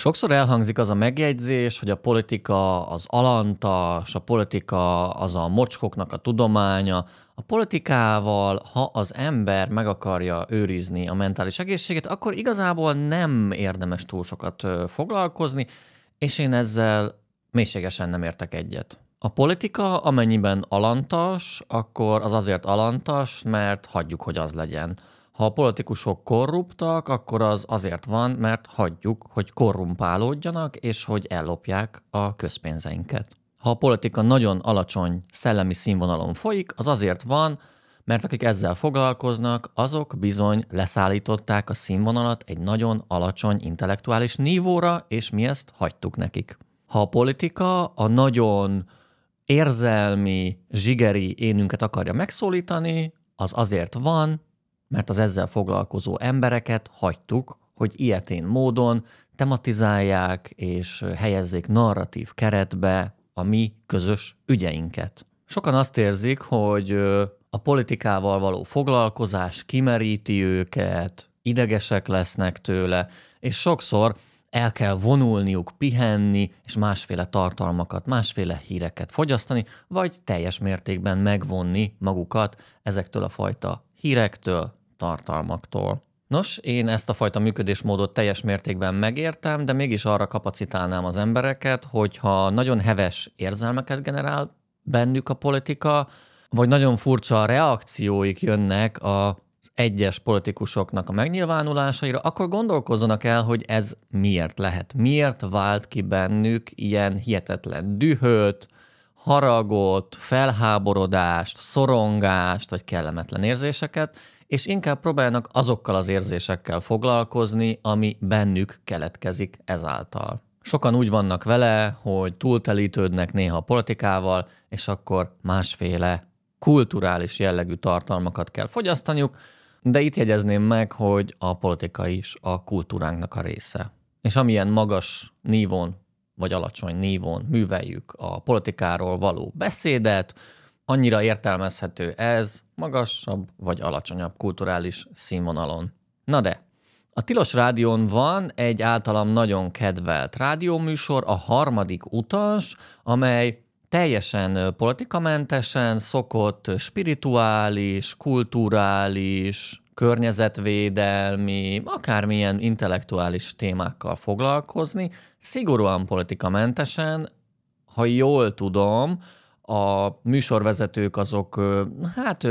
Sokszor elhangzik az a megjegyzés, hogy a politika az alantas, a politika az a mocskoknak a tudománya. A politikával, ha az ember meg akarja őrizni a mentális egészséget, akkor igazából nem érdemes túl sokat foglalkozni, és én ezzel mélységesen nem értek egyet. A politika amennyiben alantas, akkor az azért alantas, mert hagyjuk, hogy az legyen ha a politikusok korruptak, akkor az azért van, mert hagyjuk, hogy korrumpálódjanak, és hogy ellopják a közpénzeinket. Ha a politika nagyon alacsony szellemi színvonalon folyik, az azért van, mert akik ezzel foglalkoznak, azok bizony leszállították a színvonalat egy nagyon alacsony intellektuális nívóra, és mi ezt hagytuk nekik. Ha a politika a nagyon érzelmi, zsigeri énünket akarja megszólítani, az azért van, mert az ezzel foglalkozó embereket hagytuk, hogy ilyetén módon tematizálják és helyezzék narratív keretbe a mi közös ügyeinket. Sokan azt érzik, hogy a politikával való foglalkozás kimeríti őket, idegesek lesznek tőle, és sokszor el kell vonulniuk, pihenni, és másféle tartalmakat, másféle híreket fogyasztani, vagy teljes mértékben megvonni magukat ezektől a fajta hírektől, tartalmaktól. Nos, én ezt a fajta működésmódot teljes mértékben megértem, de mégis arra kapacitálnám az embereket, hogyha nagyon heves érzelmeket generál bennük a politika, vagy nagyon furcsa reakcióik jönnek a egyes politikusoknak a megnyilvánulásaira, akkor gondolkozzanak el, hogy ez miért lehet, miért vált ki bennük ilyen hihetetlen dühöt, haragot, felháborodást, szorongást, vagy kellemetlen érzéseket, és inkább próbáljanak azokkal az érzésekkel foglalkozni, ami bennük keletkezik ezáltal. Sokan úgy vannak vele, hogy túltelítődnek néha a politikával, és akkor másféle kulturális jellegű tartalmakat kell fogyasztaniuk, de itt jegyezném meg, hogy a politika is a kultúránknak a része. És amilyen magas nívón vagy alacsony nívón műveljük a politikáról való beszédet, annyira értelmezhető ez magasabb vagy alacsonyabb kulturális színvonalon. Na de, a Tilos Rádión van egy általam nagyon kedvelt rádióműsor, a harmadik utas, amely teljesen politikamentesen szokott spirituális, kulturális, környezetvédelmi, akármilyen intellektuális témákkal foglalkozni, szigorúan politikamentesen, ha jól tudom, a műsorvezetők azok, hát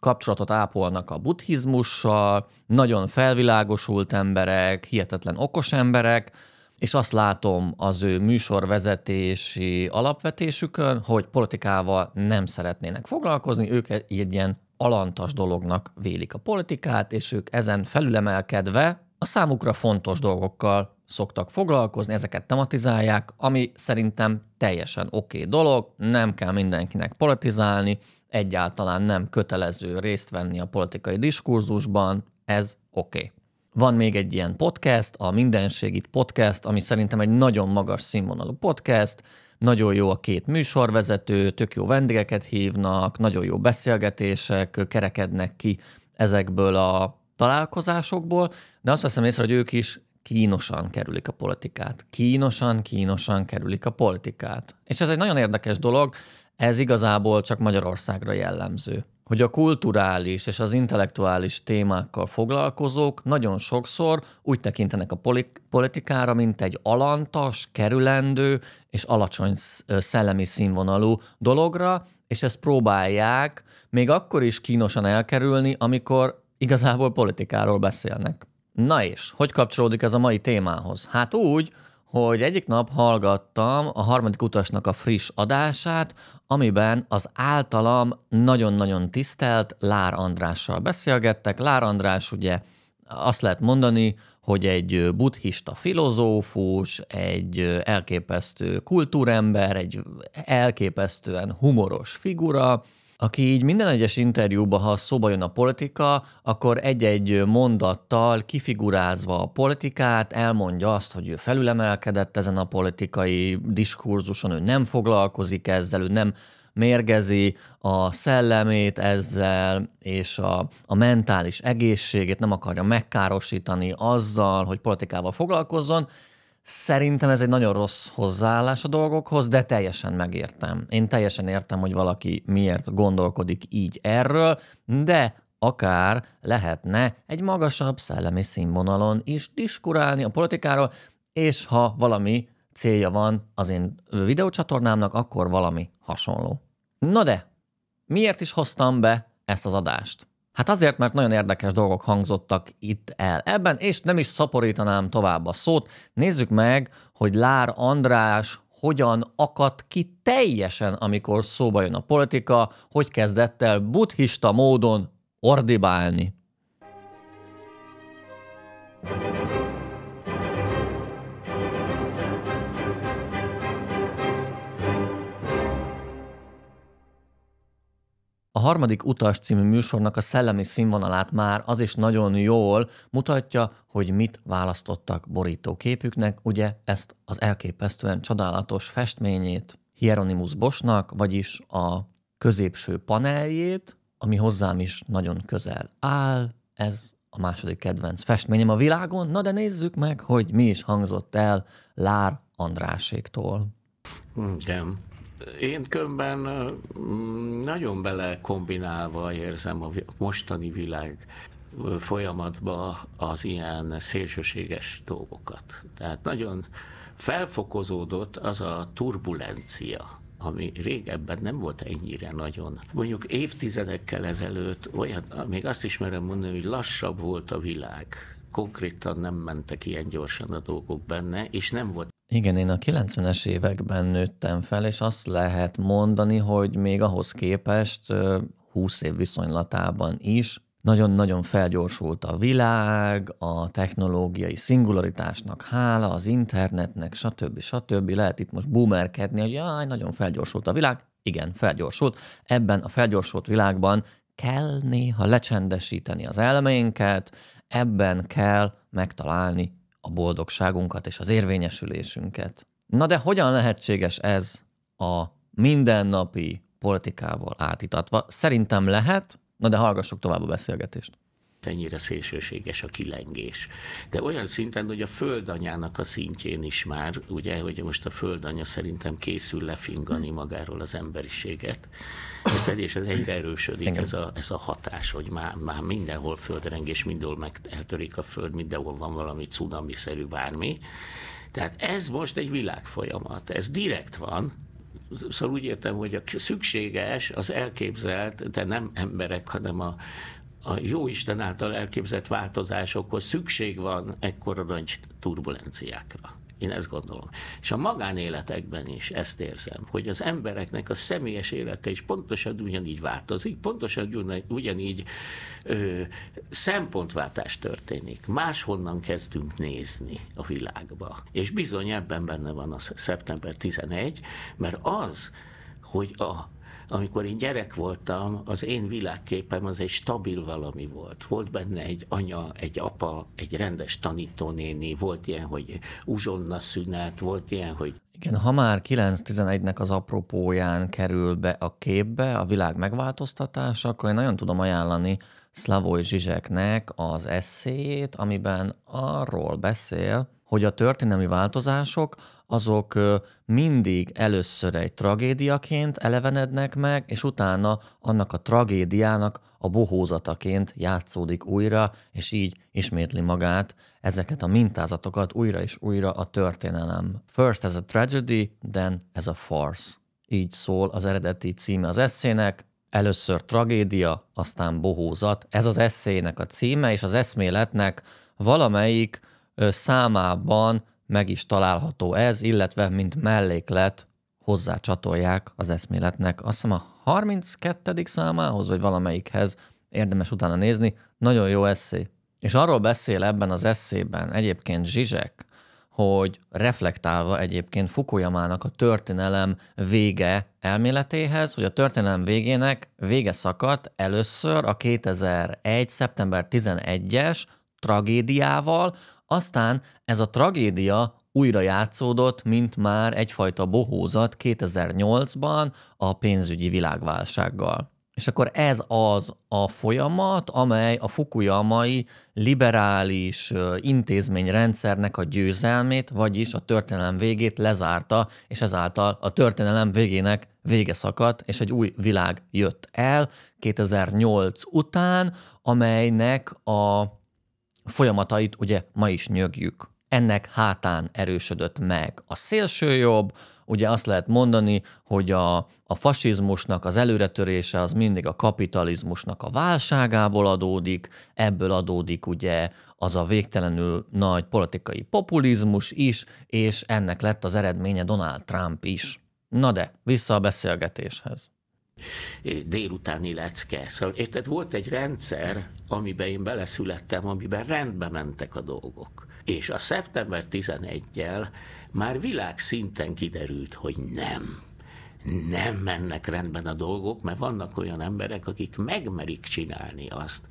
kapcsolatot ápolnak a buddhizmussal, nagyon felvilágosult emberek, hihetetlen okos emberek, és azt látom az ő műsorvezetési alapvetésükön, hogy politikával nem szeretnének foglalkozni, ők egy ilyen alantas dolognak vélik a politikát, és ők ezen felülemelkedve a számukra fontos dolgokkal szoktak foglalkozni, ezeket tematizálják, ami szerintem teljesen oké okay dolog, nem kell mindenkinek politizálni, egyáltalán nem kötelező részt venni a politikai diskurzusban, ez oké. Okay. Van még egy ilyen podcast, a Mindenség itt podcast, ami szerintem egy nagyon magas színvonalú podcast, nagyon jó a két műsorvezető, tök jó vendégeket hívnak, nagyon jó beszélgetések kerekednek ki ezekből a találkozásokból, de azt veszem észre, hogy ők is kínosan kerülik a politikát. Kínosan, kínosan kerülik a politikát. És ez egy nagyon érdekes dolog, ez igazából csak Magyarországra jellemző. Hogy a kulturális és az intellektuális témákkal foglalkozók nagyon sokszor úgy tekintenek a politikára, mint egy alantas, kerülendő és alacsony szellemi színvonalú dologra, és ezt próbálják még akkor is kínosan elkerülni, amikor igazából politikáról beszélnek. Na és, hogy kapcsolódik ez a mai témához? Hát úgy, hogy egyik nap hallgattam a harmadik utasnak a friss adását, amiben az általam nagyon-nagyon tisztelt Lár Andrással beszélgettek. Lár András ugye azt lehet mondani, hogy egy buddhista filozófus, egy elképesztő kultúrember, egy elképesztően humoros figura, aki így minden egyes interjúban, ha szóba jön a politika, akkor egy-egy mondattal kifigurázva a politikát, elmondja azt, hogy ő felülemelkedett ezen a politikai diskurzuson, ő nem foglalkozik ezzel, ő nem mérgezi a szellemét ezzel, és a, a mentális egészségét nem akarja megkárosítani azzal, hogy politikával foglalkozzon, Szerintem ez egy nagyon rossz hozzáállás a dolgokhoz, de teljesen megértem. Én teljesen értem, hogy valaki miért gondolkodik így erről, de akár lehetne egy magasabb szellemi színvonalon is diskurálni a politikáról, és ha valami célja van az én videócsatornámnak, akkor valami hasonló. Na de, miért is hoztam be ezt az adást? Hát azért, mert nagyon érdekes dolgok hangzottak itt el ebben, és nem is szaporítanám tovább a szót. Nézzük meg, hogy Lár András hogyan akadt ki teljesen, amikor szóba jön a politika, hogy kezdett el buddhista módon ordibálni. thank you A harmadik utas című műsornak a szellemi színvonalát már az is nagyon jól mutatja, hogy mit választottak borítóképüknek, ugye ezt az elképesztően csodálatos festményét Hieronymus Bosnak, vagyis a középső paneljét, ami hozzám is nagyon közel áll, ez a második kedvenc festményem a világon, na de nézzük meg, hogy mi is hangzott el Lár Andráséktól. Hmm, igen én kömben mm, nagyon bele kombinálva érzem a mostani világ folyamatba az ilyen szélsőséges dolgokat. Tehát nagyon felfokozódott az a turbulencia, ami régebben nem volt ennyire nagyon. Mondjuk évtizedekkel ezelőtt olyan, még azt ismerem mondani, hogy lassabb volt a világ konkrétan nem mentek ilyen gyorsan a dolgok benne, és nem volt. Igen, én a 90-es években nőttem fel, és azt lehet mondani, hogy még ahhoz képest 20 év viszonylatában is nagyon-nagyon felgyorsult a világ, a technológiai szingularitásnak hála, az internetnek, stb. stb. Lehet itt most boomerkedni, hogy jaj, nagyon felgyorsult a világ. Igen, felgyorsult. Ebben a felgyorsult világban kell néha lecsendesíteni az elménket, ebben kell megtalálni a boldogságunkat és az érvényesülésünket. Na de hogyan lehetséges ez a mindennapi politikával átítatva? Szerintem lehet, na de hallgassuk tovább a beszélgetést ennyire szélsőséges a kilengés. De olyan szinten, hogy a földanyának a szintjén is már, ugye, hogy most a földanya szerintem készül lefingani hm. magáról az emberiséget, és ez egyre erősödik ez a, ez a hatás, hogy már, már mindenhol földrengés, mindenhol meg eltörik a föld, mindenhol van valami cunamiszerű bármi. Tehát ez most egy világfolyamat, ez direkt van, szóval úgy értem, hogy a szükséges, az elképzelt, de nem emberek, hanem a a jó Isten által elképzett változásokhoz szükség van ekkora nagy turbulenciákra. Én ezt gondolom. És a magánéletekben is ezt érzem, hogy az embereknek a személyes élete is pontosan ugyanígy változik, pontosan ugyanígy ö, szempontváltás történik. Máshonnan kezdünk nézni a világba. És bizony ebben benne van a szeptember 11, mert az, hogy a amikor én gyerek voltam, az én világképem az egy stabil valami volt. Volt benne egy anya, egy apa, egy rendes tanítónéni, volt ilyen, hogy uzsonna szünet, volt ilyen, hogy... Igen, ha már 9-11-nek az apropóján kerül be a képbe a világ megváltoztatása, akkor én nagyon tudom ajánlani Slavoj Zsizseknek az eszéjét, amiben arról beszél, hogy a történelmi változások azok mindig először egy tragédiaként elevenednek meg, és utána annak a tragédiának a bohózataként játszódik újra, és így ismétli magát ezeket a mintázatokat újra és újra a történelem. First as a tragedy, then as a farce. Így szól az eredeti címe az eszének, először tragédia, aztán bohózat. Ez az eszének a címe, és az eszméletnek valamelyik számában meg is található ez, illetve mint melléklet hozzá csatolják az eszméletnek. Azt hiszem a 32. számához, vagy valamelyikhez érdemes utána nézni. Nagyon jó eszé. És arról beszél ebben az eszében egyébként Zsizsek, hogy reflektálva egyébként Fukuyamának a történelem vége elméletéhez, hogy a történelem végének vége szakadt először a 2001. szeptember 11-es tragédiával, aztán ez a tragédia újra játszódott, mint már egyfajta bohózat 2008-ban a pénzügyi világválsággal. És akkor ez az a folyamat, amely a fukuyamai liberális intézményrendszernek a győzelmét, vagyis a történelem végét lezárta, és ezáltal a történelem végének vége szakadt, és egy új világ jött el 2008 után, amelynek a folyamatait ugye ma is nyögjük. Ennek hátán erősödött meg a jobb, ugye azt lehet mondani, hogy a, a fasizmusnak az előretörése az mindig a kapitalizmusnak a válságából adódik, ebből adódik ugye az a végtelenül nagy politikai populizmus is, és ennek lett az eredménye Donald Trump is. Na de, vissza a beszélgetéshez délutáni lecke. Szóval érted, volt egy rendszer, amiben én beleszülettem, amiben rendbe mentek a dolgok. És a szeptember 11-jel már világszinten kiderült, hogy nem nem mennek rendben a dolgok, mert vannak olyan emberek, akik megmerik csinálni azt,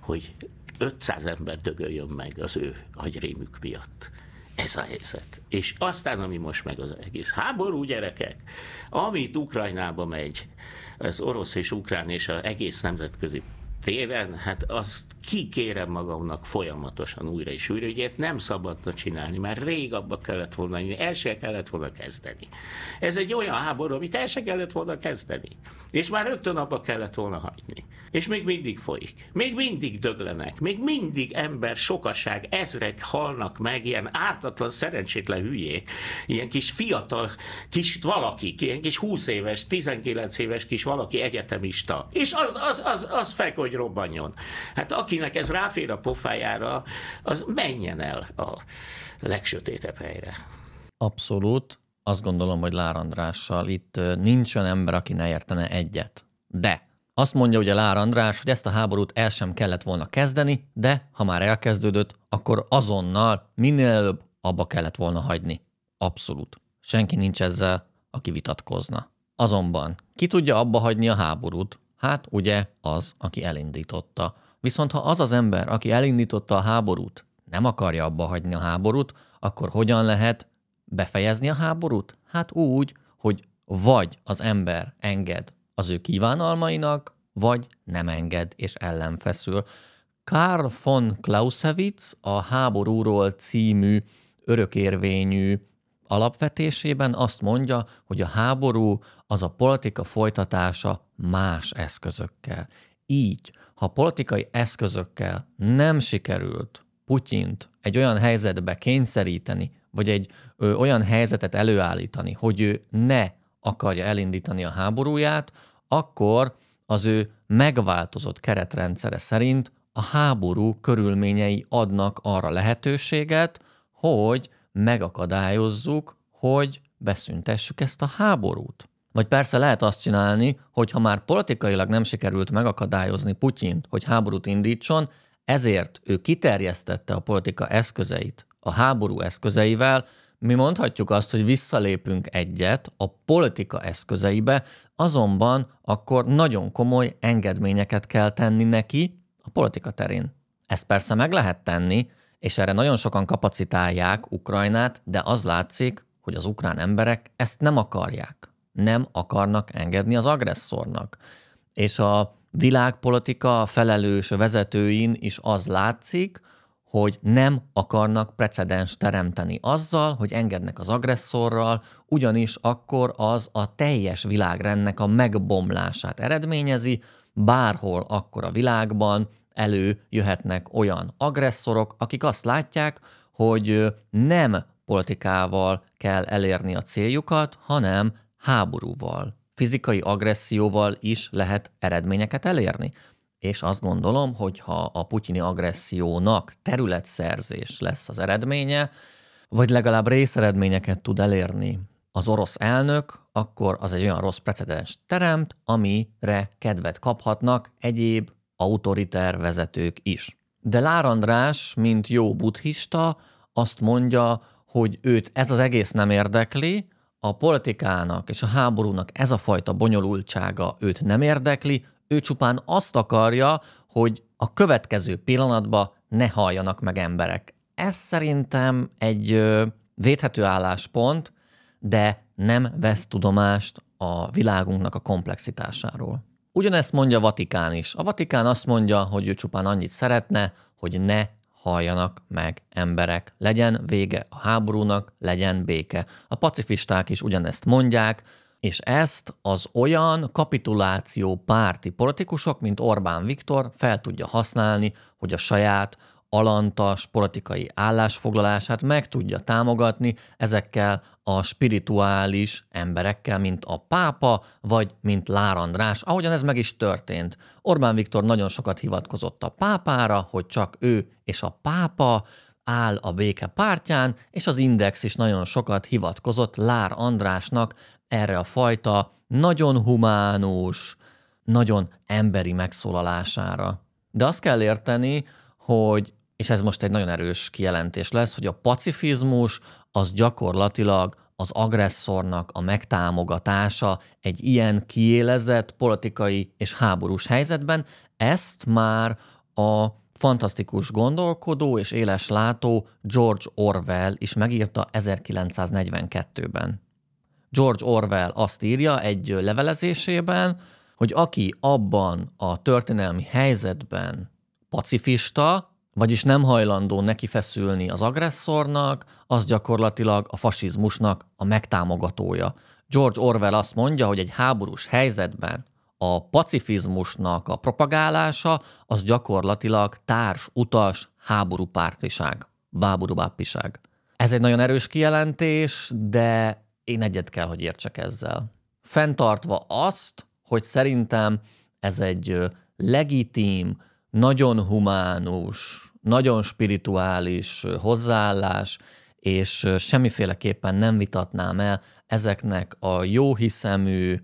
hogy 500 ember dögöljön meg az ő agyrémük miatt. Ez a helyzet. És aztán, ami most meg az egész háború, gyerekek, amit Ukrajnába megy, az orosz és ukrán és az egész nemzetközi téren, hát azt kikérem magamnak folyamatosan újra és újra, hogy ilyet nem szabadna csinálni, mert rég abba kellett volna, el se kellett volna kezdeni. Ez egy olyan háború, amit el se kellett volna kezdeni. És már rögtön abba kellett volna hagyni. És még mindig folyik. Még mindig döglenek. Még mindig ember sokaság, ezrek halnak meg, ilyen ártatlan, szerencsétlen hülyék, ilyen kis fiatal, kis valaki, ilyen kis 20 éves, 19 éves kis valaki egyetemista. És az, az, az, az fek, hogy robbanjon. Hát aki akinek ez ráfér a pofájára, az menjen el a legsötétebb helyre. Abszolút. Azt gondolom, hogy Lár Andrással itt nincs olyan ember, aki ne értene egyet. De azt mondja ugye Lár András, hogy ezt a háborút el sem kellett volna kezdeni, de ha már elkezdődött, akkor azonnal minél előbb abba kellett volna hagyni. Abszolút. Senki nincs ezzel, aki vitatkozna. Azonban, ki tudja abba hagyni a háborút? Hát ugye az, aki elindította. Viszont ha az az ember, aki elindította a háborút, nem akarja abba hagyni a háborút, akkor hogyan lehet befejezni a háborút? Hát úgy, hogy vagy az ember enged az ő kívánalmainak, vagy nem enged és ellenfeszül. Karl von Clausewitz a Háborúról című örökérvényű alapvetésében azt mondja, hogy a háború az a politika folytatása más eszközökkel. Így ha politikai eszközökkel nem sikerült Putyint egy olyan helyzetbe kényszeríteni, vagy egy ö, olyan helyzetet előállítani, hogy ő ne akarja elindítani a háborúját, akkor az ő megváltozott keretrendszere szerint a háború körülményei adnak arra lehetőséget, hogy megakadályozzuk, hogy beszüntessük ezt a háborút. Vagy persze lehet azt csinálni, hogy ha már politikailag nem sikerült megakadályozni Putyint, hogy háborút indítson, ezért ő kiterjesztette a politika eszközeit a háború eszközeivel, mi mondhatjuk azt, hogy visszalépünk egyet a politika eszközeibe, azonban akkor nagyon komoly engedményeket kell tenni neki a politika terén. Ezt persze meg lehet tenni, és erre nagyon sokan kapacitálják Ukrajnát, de az látszik, hogy az ukrán emberek ezt nem akarják nem akarnak engedni az agresszornak. És a világpolitika felelős vezetőin is az látszik, hogy nem akarnak precedens teremteni azzal, hogy engednek az agresszorral, ugyanis akkor az a teljes világrendnek a megbomlását eredményezi, bárhol akkor a világban elő jöhetnek olyan agresszorok, akik azt látják, hogy nem politikával kell elérni a céljukat, hanem háborúval, fizikai agresszióval is lehet eredményeket elérni. És azt gondolom, hogy ha a putyini agressziónak területszerzés lesz az eredménye, vagy legalább részeredményeket tud elérni az orosz elnök, akkor az egy olyan rossz precedens teremt, amire kedvet kaphatnak egyéb autoriter vezetők is. De Lár András, mint jó buddhista, azt mondja, hogy őt ez az egész nem érdekli, a politikának és a háborúnak ez a fajta bonyolultsága őt nem érdekli, ő csupán azt akarja, hogy a következő pillanatba ne halljanak meg emberek. Ez szerintem egy védhető álláspont, de nem vesz tudomást a világunknak a komplexitásáról. Ugyanezt mondja a Vatikán is. A Vatikán azt mondja, hogy ő csupán annyit szeretne, hogy ne halljanak meg emberek. Legyen vége a háborúnak, legyen béke. A pacifisták is ugyanezt mondják, és ezt az olyan kapituláció párti politikusok, mint Orbán Viktor fel tudja használni, hogy a saját alantas politikai állásfoglalását meg tudja támogatni ezekkel a spirituális emberekkel, mint a pápa, vagy mint Lár András, ahogyan ez meg is történt. Orbán Viktor nagyon sokat hivatkozott a pápára, hogy csak ő és a pápa áll a béke pártján, és az Index is nagyon sokat hivatkozott Lár Andrásnak erre a fajta nagyon humánus, nagyon emberi megszólalására. De azt kell érteni, hogy és ez most egy nagyon erős kijelentés lesz, hogy a pacifizmus az gyakorlatilag az agresszornak a megtámogatása egy ilyen kiélezett politikai és háborús helyzetben. Ezt már a fantasztikus gondolkodó és éles látó George Orwell is megírta 1942-ben. George Orwell azt írja egy levelezésében, hogy aki abban a történelmi helyzetben pacifista, vagyis nem hajlandó neki feszülni az agresszornak, az gyakorlatilag a fasizmusnak a megtámogatója. George Orwell azt mondja, hogy egy háborús helyzetben a pacifizmusnak a propagálása az gyakorlatilag társ, utas, háború báború báborúbáppiság. Ez egy nagyon erős kijelentés, de én egyet kell, hogy értsek ezzel. Fentartva azt, hogy szerintem ez egy legitim, nagyon humánus, nagyon spirituális hozzáállás, és semmiféleképpen nem vitatnám el ezeknek a jóhiszemű,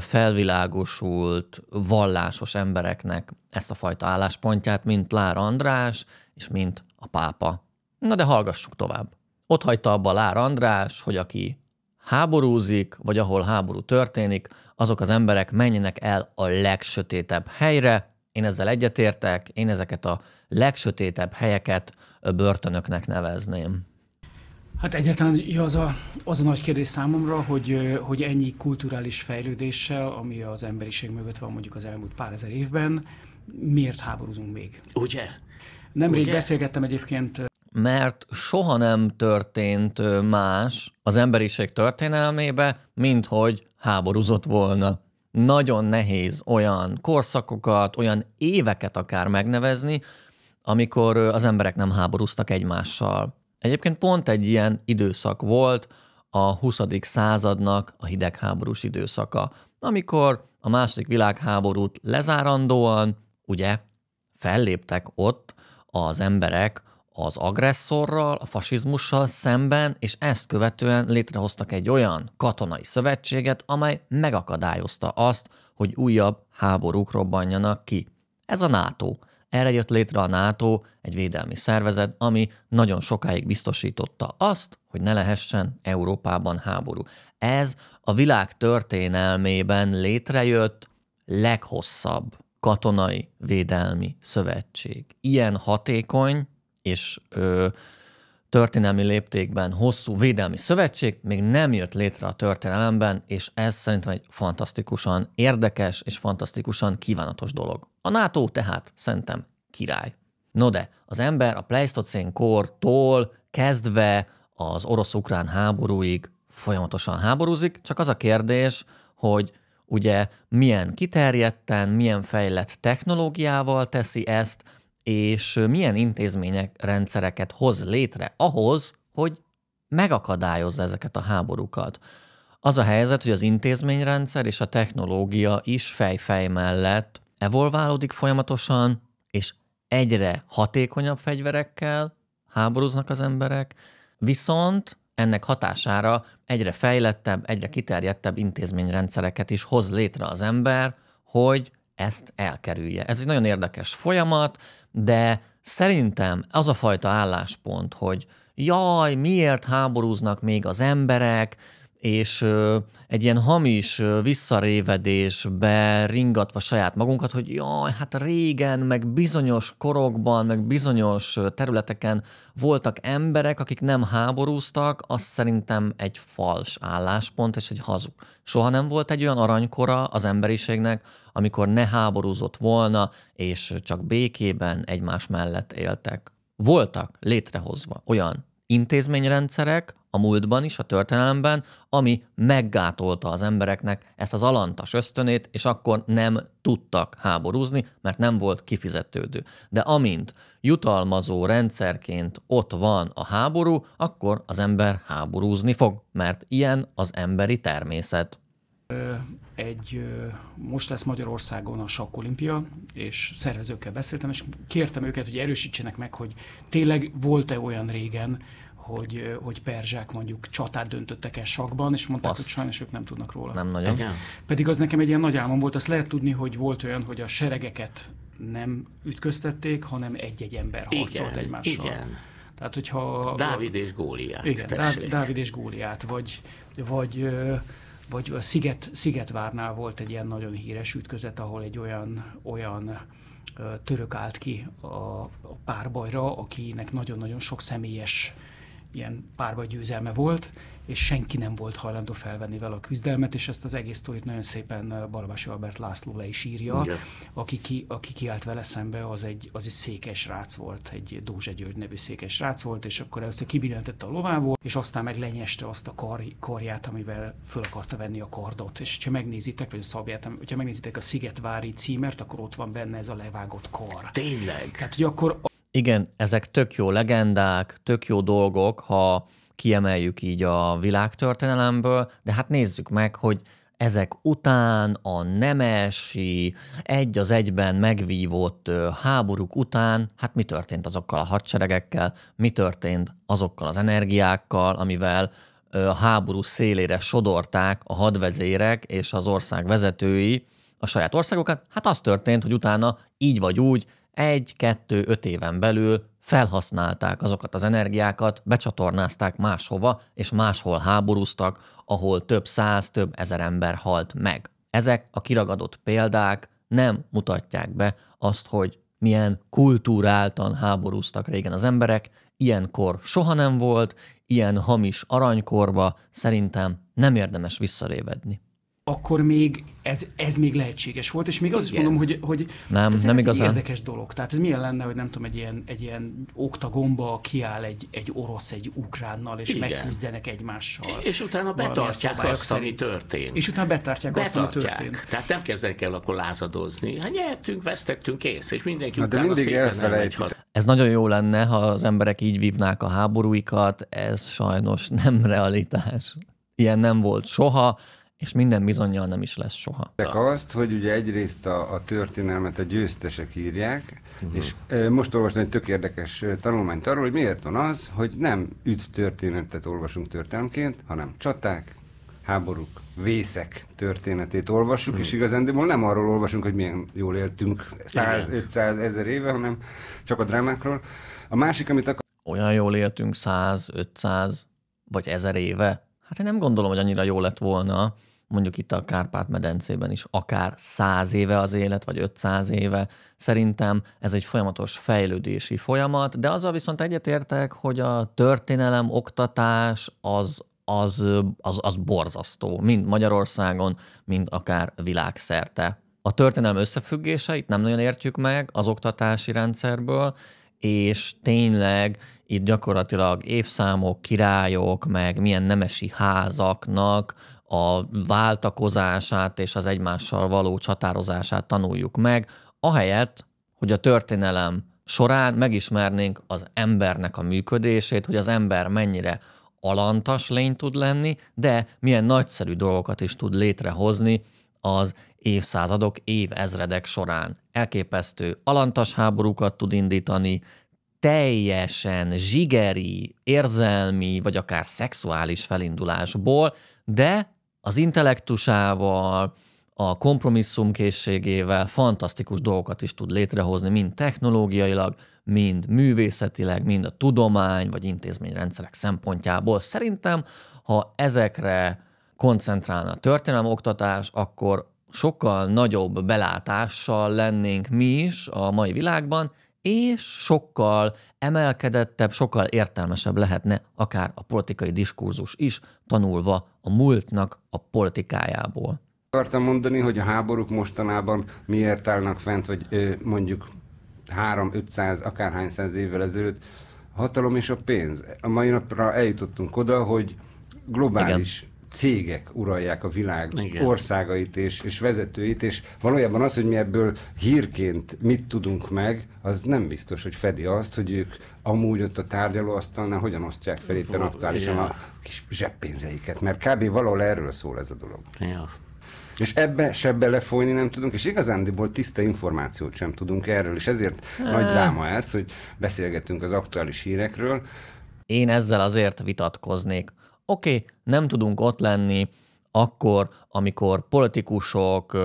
felvilágosult, vallásos embereknek ezt a fajta álláspontját, mint Lár András, és mint a pápa. Na de hallgassuk tovább. Ott hagyta abba Lár András, hogy aki háborúzik, vagy ahol háború történik, azok az emberek menjenek el a legsötétebb helyre, én ezzel egyetértek, én ezeket a legsötétebb helyeket börtönöknek nevezném. Hát egyáltalán az a, az a nagy kérdés számomra, hogy, hogy ennyi kulturális fejlődéssel, ami az emberiség mögött van mondjuk az elmúlt pár ezer évben, miért háborúzunk még? Ugye? Nemrég Ugye? beszélgettem egyébként mert soha nem történt más az emberiség történelmébe, mint hogy háborúzott volna nagyon nehéz olyan korszakokat, olyan éveket akár megnevezni, amikor az emberek nem háborúztak egymással. Egyébként pont egy ilyen időszak volt a 20. századnak a hidegháborús időszaka, amikor a második világháborút lezárandóan, ugye, felléptek ott az emberek az agresszorral, a fasizmussal szemben, és ezt követően létrehoztak egy olyan katonai szövetséget, amely megakadályozta azt, hogy újabb háborúk robbanjanak ki. Ez a NATO. Erre jött létre a NATO, egy védelmi szervezet, ami nagyon sokáig biztosította azt, hogy ne lehessen Európában háború. Ez a világ történelmében létrejött leghosszabb katonai védelmi szövetség. Ilyen hatékony és ö, történelmi léptékben hosszú védelmi szövetség még nem jött létre a történelemben, és ez szerintem egy fantasztikusan érdekes és fantasztikusan kívánatos dolog. A NATO tehát szerintem király. No de, az ember a Pleistocén kortól kezdve az orosz-ukrán háborúig folyamatosan háborúzik, csak az a kérdés, hogy ugye milyen kiterjedten, milyen fejlett technológiával teszi ezt, és milyen intézmények, rendszereket hoz létre ahhoz, hogy megakadályozza ezeket a háborúkat. Az a helyzet, hogy az intézményrendszer és a technológia is fejfej mellett evolválódik folyamatosan, és egyre hatékonyabb fegyverekkel háborúznak az emberek, viszont ennek hatására egyre fejlettebb, egyre kiterjedtebb intézményrendszereket is hoz létre az ember, hogy ezt elkerülje. Ez egy nagyon érdekes folyamat, de szerintem az a fajta álláspont, hogy jaj, miért háborúznak még az emberek, és egy ilyen hamis visszarévedésbe ringatva saját magunkat, hogy jaj, hát régen, meg bizonyos korokban, meg bizonyos területeken voltak emberek, akik nem háborúztak, az szerintem egy fals álláspont és egy hazug. Soha nem volt egy olyan aranykora az emberiségnek, amikor ne háborúzott volna, és csak békében egymás mellett éltek. Voltak létrehozva olyan intézményrendszerek a múltban is, a történelemben, ami meggátolta az embereknek ezt az alantas ösztönét, és akkor nem tudtak háborúzni, mert nem volt kifizetődő. De amint jutalmazó rendszerként ott van a háború, akkor az ember háborúzni fog, mert ilyen az emberi természet. Egy, most lesz Magyarországon a sakkolimpia, és szervezőkkel beszéltem, és kértem őket, hogy erősítsenek meg, hogy tényleg volt-e olyan régen, hogy, hogy perzsák mondjuk csatát döntöttek el sakban, és mondták, Faszt. hogy sajnos ők nem tudnak róla. Nem nagyon. Igen. Pedig az nekem egy ilyen nagy álmom volt, azt lehet tudni, hogy volt olyan, hogy a seregeket nem ütköztették, hanem egy-egy ember harcolt igen, egymással. Igen. Tehát, hogyha... Dávid és Góliát. Igen, Dá- Dávid és Góliát, vagy, vagy, vagy a Sziget, Szigetvárnál volt egy ilyen nagyon híres ütközet, ahol egy olyan, olyan török állt ki a, a párbajra, akinek nagyon-nagyon sok személyes ilyen párba győzelme volt, és senki nem volt hajlandó felvenni vele a küzdelmet, és ezt az egész sztorit nagyon szépen Balabás Albert László le is írja, aki, ki, aki kiállt vele szembe, az egy, az egy székes rác volt, egy Dózse György nevű székes rác volt, és akkor először kibillentette a lovából, és aztán meg lenyeste azt a kar, karját, amivel föl akarta venni a kardot. És ha megnézitek, vagy a szabját, hogyha megnézitek a Szigetvári címert, akkor ott van benne ez a levágott kar. Tényleg? Tehát, hogy akkor igen, ezek tök jó legendák, tök jó dolgok, ha kiemeljük így a világtörténelemből, de hát nézzük meg, hogy ezek után a nemesi, egy az egyben megvívott háborúk után, hát mi történt azokkal a hadseregekkel, mi történt azokkal az energiákkal, amivel a háború szélére sodorták a hadvezérek és az ország vezetői a saját országokat, hát az történt, hogy utána így vagy úgy egy, kettő, öt éven belül felhasználták azokat az energiákat, becsatornázták máshova, és máshol háborúztak, ahol több száz, több ezer ember halt meg. Ezek a kiragadott példák nem mutatják be azt, hogy milyen kultúráltan háborúztak régen az emberek, ilyenkor soha nem volt, ilyen hamis aranykorba szerintem nem érdemes visszarévedni akkor még ez, ez még lehetséges volt, és még azt is mondom, hogy, hogy nem, hát ez, nem ez igazán. érdekes dolog. Tehát ez milyen lenne, hogy nem tudom, egy ilyen, egy ilyen oktagomba kiáll egy, egy orosz egy ukránnal, és Igen. megküzdenek egymással. És utána betartják azt, szerint. ami történt. És utána betartják, betartják azt, ami történt. Tehát nem kezdenek el akkor lázadozni. Ha hát nyertünk, vesztettünk, kész, és mindenki Na, utána de mindig elfelejtik. Ez nagyon jó lenne, ha az emberek így vívnák a háborúikat, ez sajnos nem realitás. Ilyen nem volt soha és minden bizonyal nem is lesz soha. De azt, hogy ugye egyrészt a, a történelmet a győztesek írják, uh-huh. és e, most olvastam egy tök érdekes tanulmányt arról, hogy miért van az, hogy nem üdv történetet olvasunk történelmként, hanem csaták, háborúk, vészek történetét uh-huh. és igazándiból nem arról olvasunk, hogy milyen jól éltünk 100, 500, ezer éve, hanem csak a drámákról. A másik, amit akar... Olyan jól éltünk 100, 500 vagy ezer éve? Hát én nem gondolom, hogy annyira jó lett volna mondjuk itt a Kárpát-medencében is akár száz éve az élet, vagy 500 éve. Szerintem ez egy folyamatos fejlődési folyamat, de azzal viszont egyetértek, hogy a történelem, oktatás az az, az, az borzasztó, mind Magyarországon, mind akár világszerte. A történelem összefüggéseit nem nagyon értjük meg az oktatási rendszerből, és tényleg itt gyakorlatilag évszámok, királyok, meg milyen nemesi házaknak a váltakozását és az egymással való csatározását tanuljuk meg, ahelyett, hogy a történelem során megismernénk az embernek a működését, hogy az ember mennyire alantas lény tud lenni, de milyen nagyszerű dolgokat is tud létrehozni az évszázadok, évezredek során. Elképesztő alantas háborúkat tud indítani, teljesen zsigeri, érzelmi, vagy akár szexuális felindulásból, de az intellektusával, a készségével fantasztikus dolgokat is tud létrehozni, mind technológiailag, mind művészetileg, mind a tudomány vagy intézményrendszerek szempontjából. Szerintem, ha ezekre koncentrálna a oktatás, akkor sokkal nagyobb belátással lennénk mi is a mai világban, és sokkal emelkedettebb, sokkal értelmesebb lehetne akár a politikai diskurzus is, tanulva a múltnak a politikájából. Akartam mondani, hogy a háborúk mostanában miért állnak fent, vagy ö, mondjuk 3-500, akárhány száz évvel ezelőtt, hatalom és a pénz. A mai napra eljutottunk oda, hogy globális cégek uralják a világ Igen. országait és, és vezetőit, és valójában az, hogy mi ebből hírként mit tudunk meg, az nem biztos, hogy fedi azt, hogy ők amúgy ott a tárgyalóasztalnál hogyan osztják fel éppen aktuálisan a kis zseppénzeiket, mert kb. valahol erről szól ez a dolog. Igen. És ebbe se belefolyni nem tudunk, és igazándiból tiszta információt sem tudunk erről, és ezért e... nagy dráma ez, hogy beszélgetünk az aktuális hírekről. Én ezzel azért vitatkoznék oké, okay, nem tudunk ott lenni akkor, amikor politikusok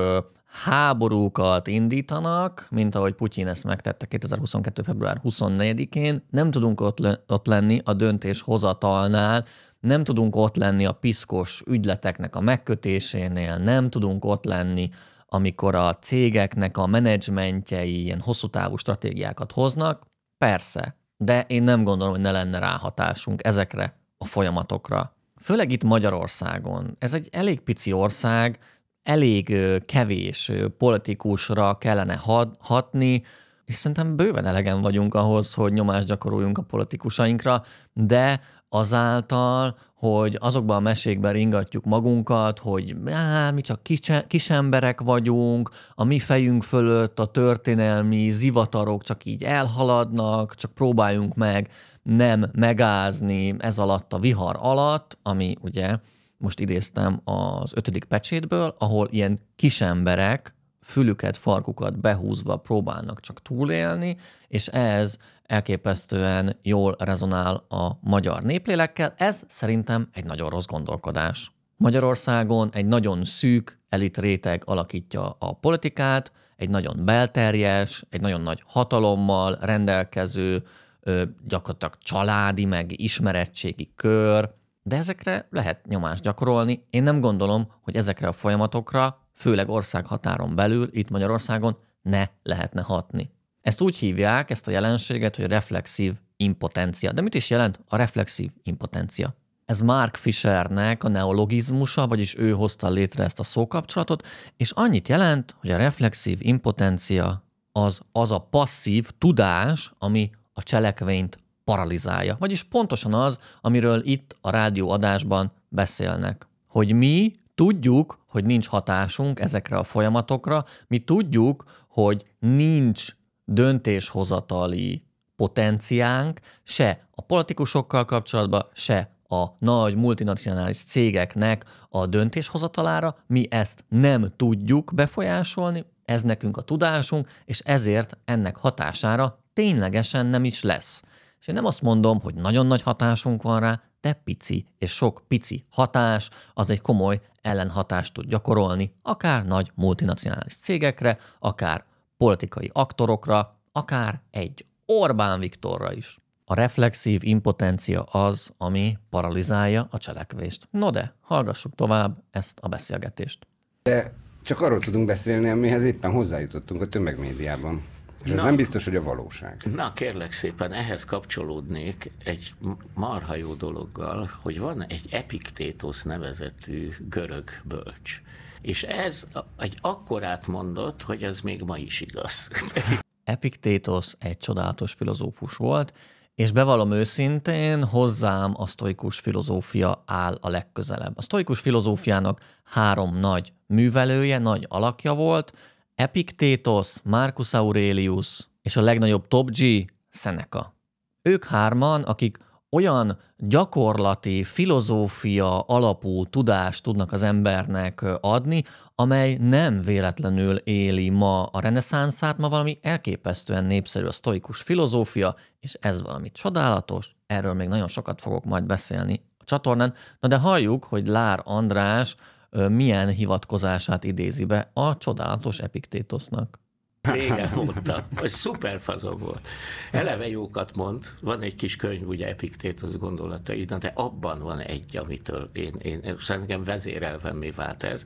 háborúkat indítanak, mint ahogy Putyin ezt megtette 2022. február 24-én, nem tudunk ott, le- ott lenni a döntéshozatalnál, nem tudunk ott lenni a piszkos ügyleteknek a megkötésénél, nem tudunk ott lenni, amikor a cégeknek a menedzsmentjei ilyen hosszú távú stratégiákat hoznak. Persze, de én nem gondolom, hogy ne lenne ráhatásunk ezekre a folyamatokra főleg itt Magyarországon, ez egy elég pici ország, elég kevés politikusra kellene hatni, és szerintem bőven elegen vagyunk ahhoz, hogy nyomást gyakoroljunk a politikusainkra, de azáltal, hogy azokban a mesékben ringatjuk magunkat, hogy á, mi csak kis, kis emberek vagyunk, a mi fejünk fölött a történelmi zivatarok csak így elhaladnak, csak próbáljunk meg nem megázni ez alatt a vihar alatt, ami ugye most idéztem az ötödik pecsétből, ahol ilyen kis emberek fülüket, farkukat behúzva próbálnak csak túlélni, és ez elképesztően jól rezonál a magyar néplélekkel. Ez szerintem egy nagyon rossz gondolkodás. Magyarországon egy nagyon szűk elit réteg alakítja a politikát, egy nagyon belterjes, egy nagyon nagy hatalommal rendelkező, gyakorlatilag családi, meg ismerettségi kör, de ezekre lehet nyomást gyakorolni. Én nem gondolom, hogy ezekre a folyamatokra, főleg országhatáron belül, itt Magyarországon ne lehetne hatni. Ezt úgy hívják, ezt a jelenséget, hogy reflexív impotencia. De mit is jelent a reflexív impotencia? Ez Mark Fishernek a neologizmusa, vagyis ő hozta létre ezt a szókapcsolatot, és annyit jelent, hogy a reflexív impotencia az az a passzív tudás, ami a cselekvényt paralizálja. Vagyis pontosan az, amiről itt a rádióadásban beszélnek. Hogy mi tudjuk, hogy nincs hatásunk ezekre a folyamatokra, mi tudjuk, hogy nincs döntéshozatali potenciánk se a politikusokkal kapcsolatban, se a nagy multinacionális cégeknek a döntéshozatalára, mi ezt nem tudjuk befolyásolni, ez nekünk a tudásunk, és ezért ennek hatására ténylegesen nem is lesz. És én nem azt mondom, hogy nagyon nagy hatásunk van rá, de pici és sok pici hatás az egy komoly ellenhatást tud gyakorolni, akár nagy multinacionális cégekre, akár politikai aktorokra, akár egy Orbán Viktorra is. A reflexív impotencia az, ami paralizálja a cselekvést. No de, hallgassuk tovább ezt a beszélgetést. De csak arról tudunk beszélni, amihez éppen hozzájutottunk a tömegmédiában. És Na, ez nem biztos, hogy a valóság. Na, kérlek szépen, ehhez kapcsolódnék egy marha jó dologgal, hogy van egy Epiktétosz nevezetű görög bölcs. És ez egy akkorát mondott, hogy ez még ma is igaz. Epiktétosz egy csodálatos filozófus volt, és bevallom őszintén, hozzám a sztoikus filozófia áll a legközelebb. A sztoikus filozófiának három nagy művelője, nagy alakja volt, Epictetus, Marcus Aurelius és a legnagyobb top G, Seneca. Ők hárman, akik olyan gyakorlati, filozófia alapú tudást tudnak az embernek adni, amely nem véletlenül éli ma a reneszánszát, ma valami elképesztően népszerű a sztoikus filozófia, és ez valami csodálatos, erről még nagyon sokat fogok majd beszélni a csatornán. Na de halljuk, hogy Lár András milyen hivatkozását idézi be a csodálatos Epiktétosznak. Régen mondta, hogy szuper fazon volt. Eleve jókat mond, van egy kis könyv, ugye az gondolatai, de abban van egy, amitől én, én szerintem szóval mi vált ez.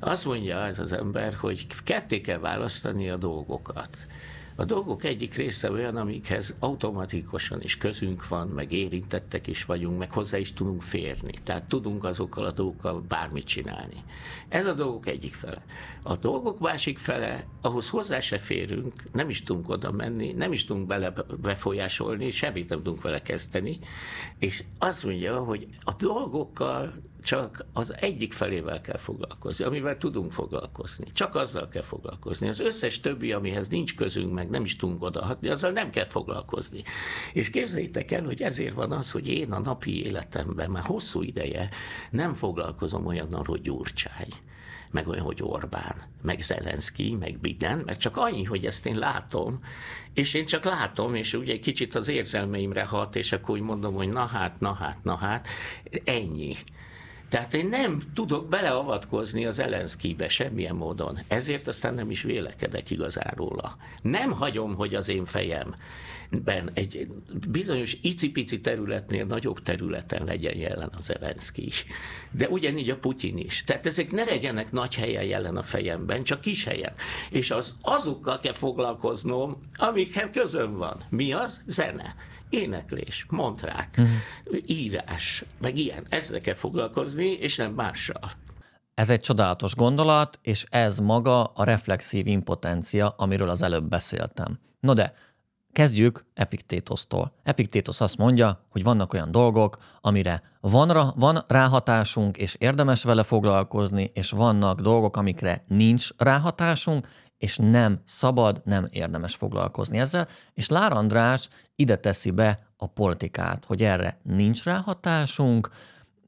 Azt mondja ez az ember, hogy ketté kell választani a dolgokat. A dolgok egyik része olyan, amikhez automatikusan is közünk van, meg érintettek is vagyunk, meg hozzá is tudunk férni. Tehát tudunk azokkal a dolgokkal bármit csinálni. Ez a dolgok egyik fele. A dolgok másik fele, ahhoz hozzá se férünk, nem is tudunk oda menni, nem is tudunk bele befolyásolni, semmit nem tudunk vele kezdeni. És azt mondja, hogy a dolgokkal csak az egyik felével kell foglalkozni, amivel tudunk foglalkozni. Csak azzal kell foglalkozni. Az összes többi, amihez nincs közünk, meg nem is tudunk odahatni, azzal nem kell foglalkozni. És képzeljétek el, hogy ezért van az, hogy én a napi életemben már hosszú ideje nem foglalkozom olyannal, hogy Gyurcsány meg olyan, hogy Orbán, meg Zelenszky, meg Biden, mert csak annyi, hogy ezt én látom, és én csak látom, és ugye egy kicsit az érzelmeimre hat, és akkor úgy mondom, hogy na hát, na hát, na hát, ennyi. Tehát én nem tudok beleavatkozni az Elenszkibe semmilyen módon. Ezért aztán nem is vélekedek igazán róla. Nem hagyom, hogy az én fejemben egy bizonyos icipici területnél nagyobb területen legyen jelen az Elenszki is. De ugyanígy a Putyin is. Tehát ezek ne legyenek nagy helyen jelen a fejemben, csak kis helyen. És az azokkal kell foglalkoznom, amikhez hát közön van. Mi az? Zene éneklés, mantrák, uh-huh. írás, meg ilyen. Ezzel kell foglalkozni, és nem mással. Ez egy csodálatos gondolat, és ez maga a reflexív impotencia, amiről az előbb beszéltem. No de, kezdjük Epiktétosztól. Epiktétos azt mondja, hogy vannak olyan dolgok, amire van, ra, van ráhatásunk, és érdemes vele foglalkozni, és vannak dolgok, amikre nincs ráhatásunk, és nem szabad, nem érdemes foglalkozni ezzel, és Lár András ide teszi be a politikát, hogy erre nincs ráhatásunk,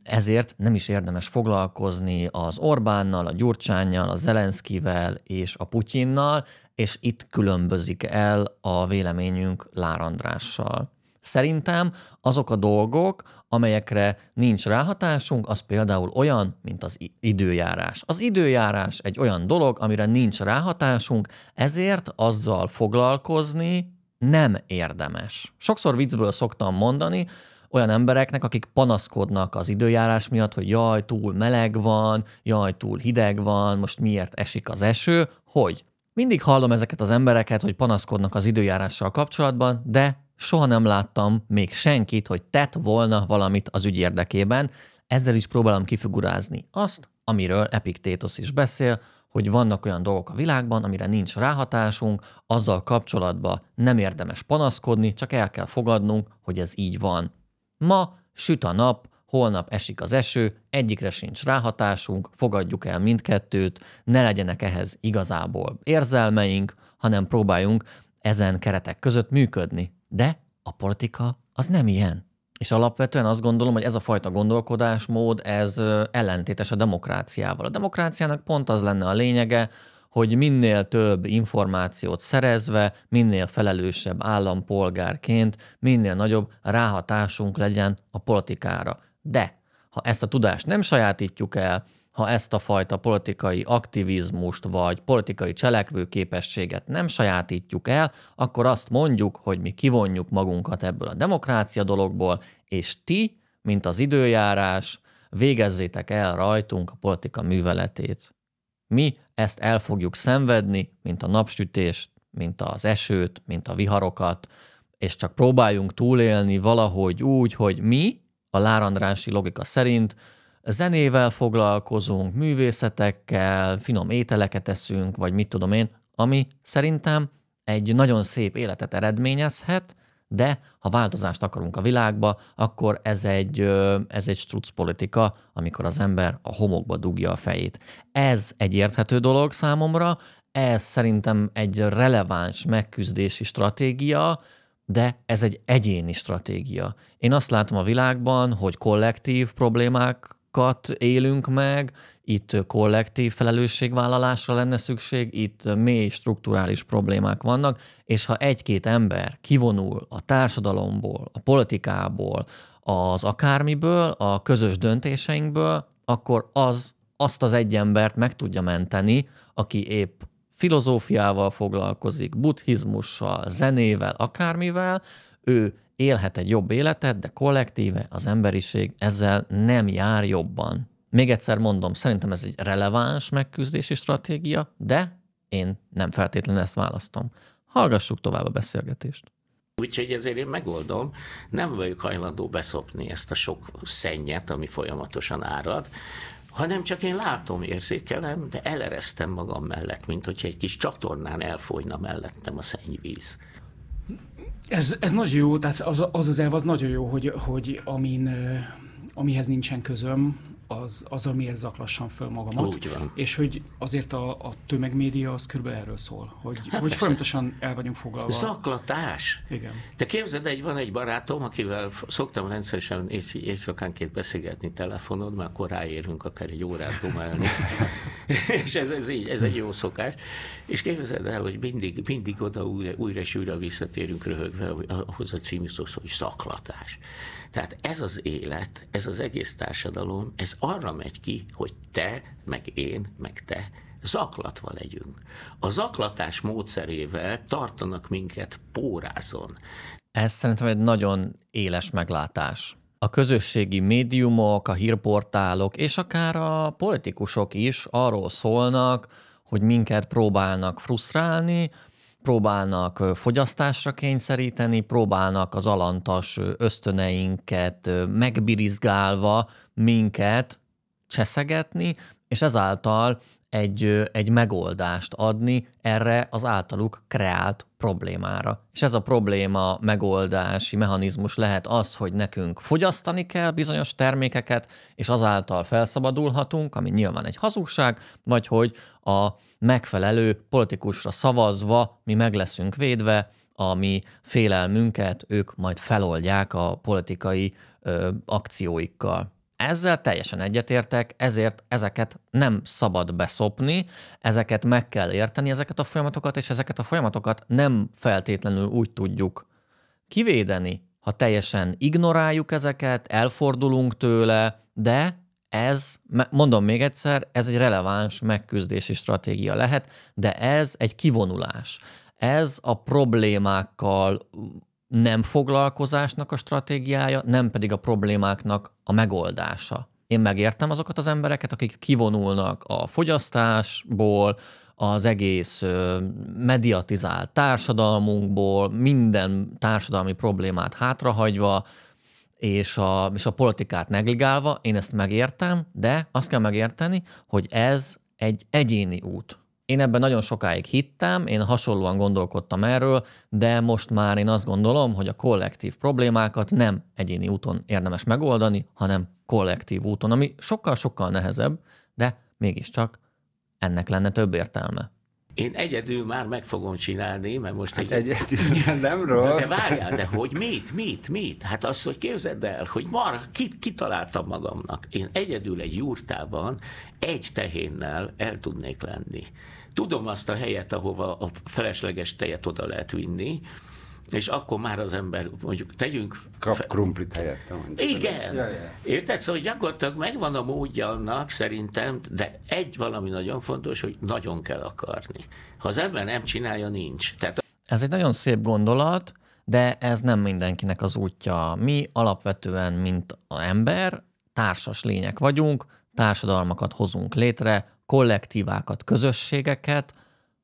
ezért nem is érdemes foglalkozni az Orbánnal, a Gyurcsánnyal, a Zelenszkivel és a Putyinnal, és itt különbözik el a véleményünk Lár Andrással. Szerintem azok a dolgok, amelyekre nincs ráhatásunk, az például olyan, mint az időjárás. Az időjárás egy olyan dolog, amire nincs ráhatásunk, ezért azzal foglalkozni nem érdemes. Sokszor viccből szoktam mondani, olyan embereknek, akik panaszkodnak az időjárás miatt, hogy jaj, túl meleg van, jaj, túl hideg van, most miért esik az eső, hogy mindig hallom ezeket az embereket, hogy panaszkodnak az időjárással kapcsolatban, de soha nem láttam még senkit, hogy tett volna valamit az ügy érdekében, ezzel is próbálom kifigurázni azt, amiről Epiktétosz is beszél, hogy vannak olyan dolgok a világban, amire nincs ráhatásunk, azzal kapcsolatban nem érdemes panaszkodni, csak el kell fogadnunk, hogy ez így van. Ma süt a nap, holnap esik az eső, egyikre sincs ráhatásunk, fogadjuk el mindkettőt, ne legyenek ehhez igazából érzelmeink, hanem próbáljunk ezen keretek között működni. De a politika az nem ilyen. És alapvetően azt gondolom, hogy ez a fajta gondolkodásmód, ez ellentétes a demokráciával. A demokráciának pont az lenne a lényege, hogy minél több információt szerezve, minél felelősebb állampolgárként, minél nagyobb ráhatásunk legyen a politikára. De ha ezt a tudást nem sajátítjuk el, ha ezt a fajta politikai aktivizmust vagy politikai képességet nem sajátítjuk el, akkor azt mondjuk, hogy mi kivonjuk magunkat ebből a demokrácia dologból, és ti, mint az időjárás, végezzétek el rajtunk a politika műveletét. Mi ezt el fogjuk szenvedni, mint a napsütést, mint az esőt, mint a viharokat, és csak próbáljunk túlélni valahogy úgy, hogy mi, a lárandrási logika szerint, zenével foglalkozunk, művészetekkel, finom ételeket eszünk, vagy mit tudom én, ami szerintem egy nagyon szép életet eredményezhet, de ha változást akarunk a világba, akkor ez egy, ez egy struc politika, amikor az ember a homokba dugja a fejét. Ez egy érthető dolog számomra, ez szerintem egy releváns megküzdési stratégia, de ez egy egyéni stratégia. Én azt látom a világban, hogy kollektív problémák dolgokat élünk meg, itt kollektív felelősségvállalásra lenne szükség, itt mély strukturális problémák vannak, és ha egy-két ember kivonul a társadalomból, a politikából, az akármiből, a közös döntéseinkből, akkor az azt az egy embert meg tudja menteni, aki épp filozófiával foglalkozik, buddhizmussal, zenével, akármivel, ő élhet egy jobb életet, de kollektíve az emberiség ezzel nem jár jobban. Még egyszer mondom, szerintem ez egy releváns megküzdési stratégia, de én nem feltétlenül ezt választom. Hallgassuk tovább a beszélgetést. Úgyhogy ezért én megoldom, nem vagyok hajlandó beszopni ezt a sok szennyet, ami folyamatosan árad, hanem csak én látom, érzékelem, de eleresztem magam mellett, mint hogyha egy kis csatornán elfolyna mellettem a szennyvíz. Ez, ez nagyon jó, tehát az az, az elv az nagyon jó, hogy, hogy amin, amihez nincsen közöm, az, az amiért zaklassam föl magamat. Úgy van. És hogy azért a, a tömegmédia az körülbelül erről szól, hogy, hát hogy folyamatosan el vagyunk foglalva. Zaklatás? Igen. Te képzeld, egy, van egy barátom, akivel szoktam rendszeresen ész, éjszakánként beszélgetni telefonod, mert akkor ráérünk akár egy órát dumálni. és ez, ez, így, ez egy jó szokás. És képzeld el, hogy mindig, mindig oda újra, újra és újra visszatérünk röhögve ahhoz a című szó, hogy zaklatás. Tehát ez az élet, ez az egész társadalom, ez arra megy ki, hogy te, meg én, meg te zaklatva legyünk. A zaklatás módszerével tartanak minket pórázon. Ez szerintem egy nagyon éles meglátás. A közösségi médiumok, a hírportálok és akár a politikusok is arról szólnak, hogy minket próbálnak frusztrálni, próbálnak fogyasztásra kényszeríteni, próbálnak az alantas ösztöneinket megbirizgálva minket cseszegetni, és ezáltal egy, egy megoldást adni erre az általuk kreált problémára. És ez a probléma megoldási mechanizmus lehet az, hogy nekünk fogyasztani kell bizonyos termékeket, és azáltal felszabadulhatunk, ami nyilván egy hazugság, vagy hogy a megfelelő politikusra szavazva mi meg leszünk védve, a mi félelmünket ők majd feloldják a politikai ö, akcióikkal. Ezzel teljesen egyetértek, ezért ezeket nem szabad beszopni, ezeket meg kell érteni, ezeket a folyamatokat, és ezeket a folyamatokat nem feltétlenül úgy tudjuk kivédeni, ha teljesen ignoráljuk ezeket, elfordulunk tőle, de ez, mondom még egyszer, ez egy releváns megküzdési stratégia lehet, de ez egy kivonulás. Ez a problémákkal nem foglalkozásnak a stratégiája, nem pedig a problémáknak a megoldása. Én megértem azokat az embereket, akik kivonulnak a fogyasztásból, az egész mediatizált társadalmunkból, minden társadalmi problémát hátrahagyva, és a, és a politikát negligálva, én ezt megértem, de azt kell megérteni, hogy ez egy egyéni út. Én ebben nagyon sokáig hittem, én hasonlóan gondolkodtam erről, de most már én azt gondolom, hogy a kollektív problémákat nem egyéni úton érdemes megoldani, hanem kollektív úton, ami sokkal-sokkal nehezebb, de mégiscsak ennek lenne több értelme. Én egyedül már meg fogom csinálni, mert most... Hát egy... egyedül, nem rossz. De, de várjál, de hogy mit, mit, mit? Hát azt, hogy képzeld el, hogy mar, kit kitaláltam magamnak. Én egyedül egy jurtában egy tehénnel el tudnék lenni. Tudom azt a helyet, ahova a felesleges tejet oda lehet vinni, és akkor már az ember, mondjuk tegyünk... Kap fe... krumplit helyette. Mondjuk. Igen. Ja, ja. Érted? Szóval gyakorlatilag megvan a módja annak szerintem, de egy valami nagyon fontos, hogy nagyon kell akarni. Ha az ember nem csinálja, nincs. Tehát... Ez egy nagyon szép gondolat, de ez nem mindenkinek az útja. Mi alapvetően, mint a ember, társas lények vagyunk, társadalmakat hozunk létre, kollektívákat, közösségeket,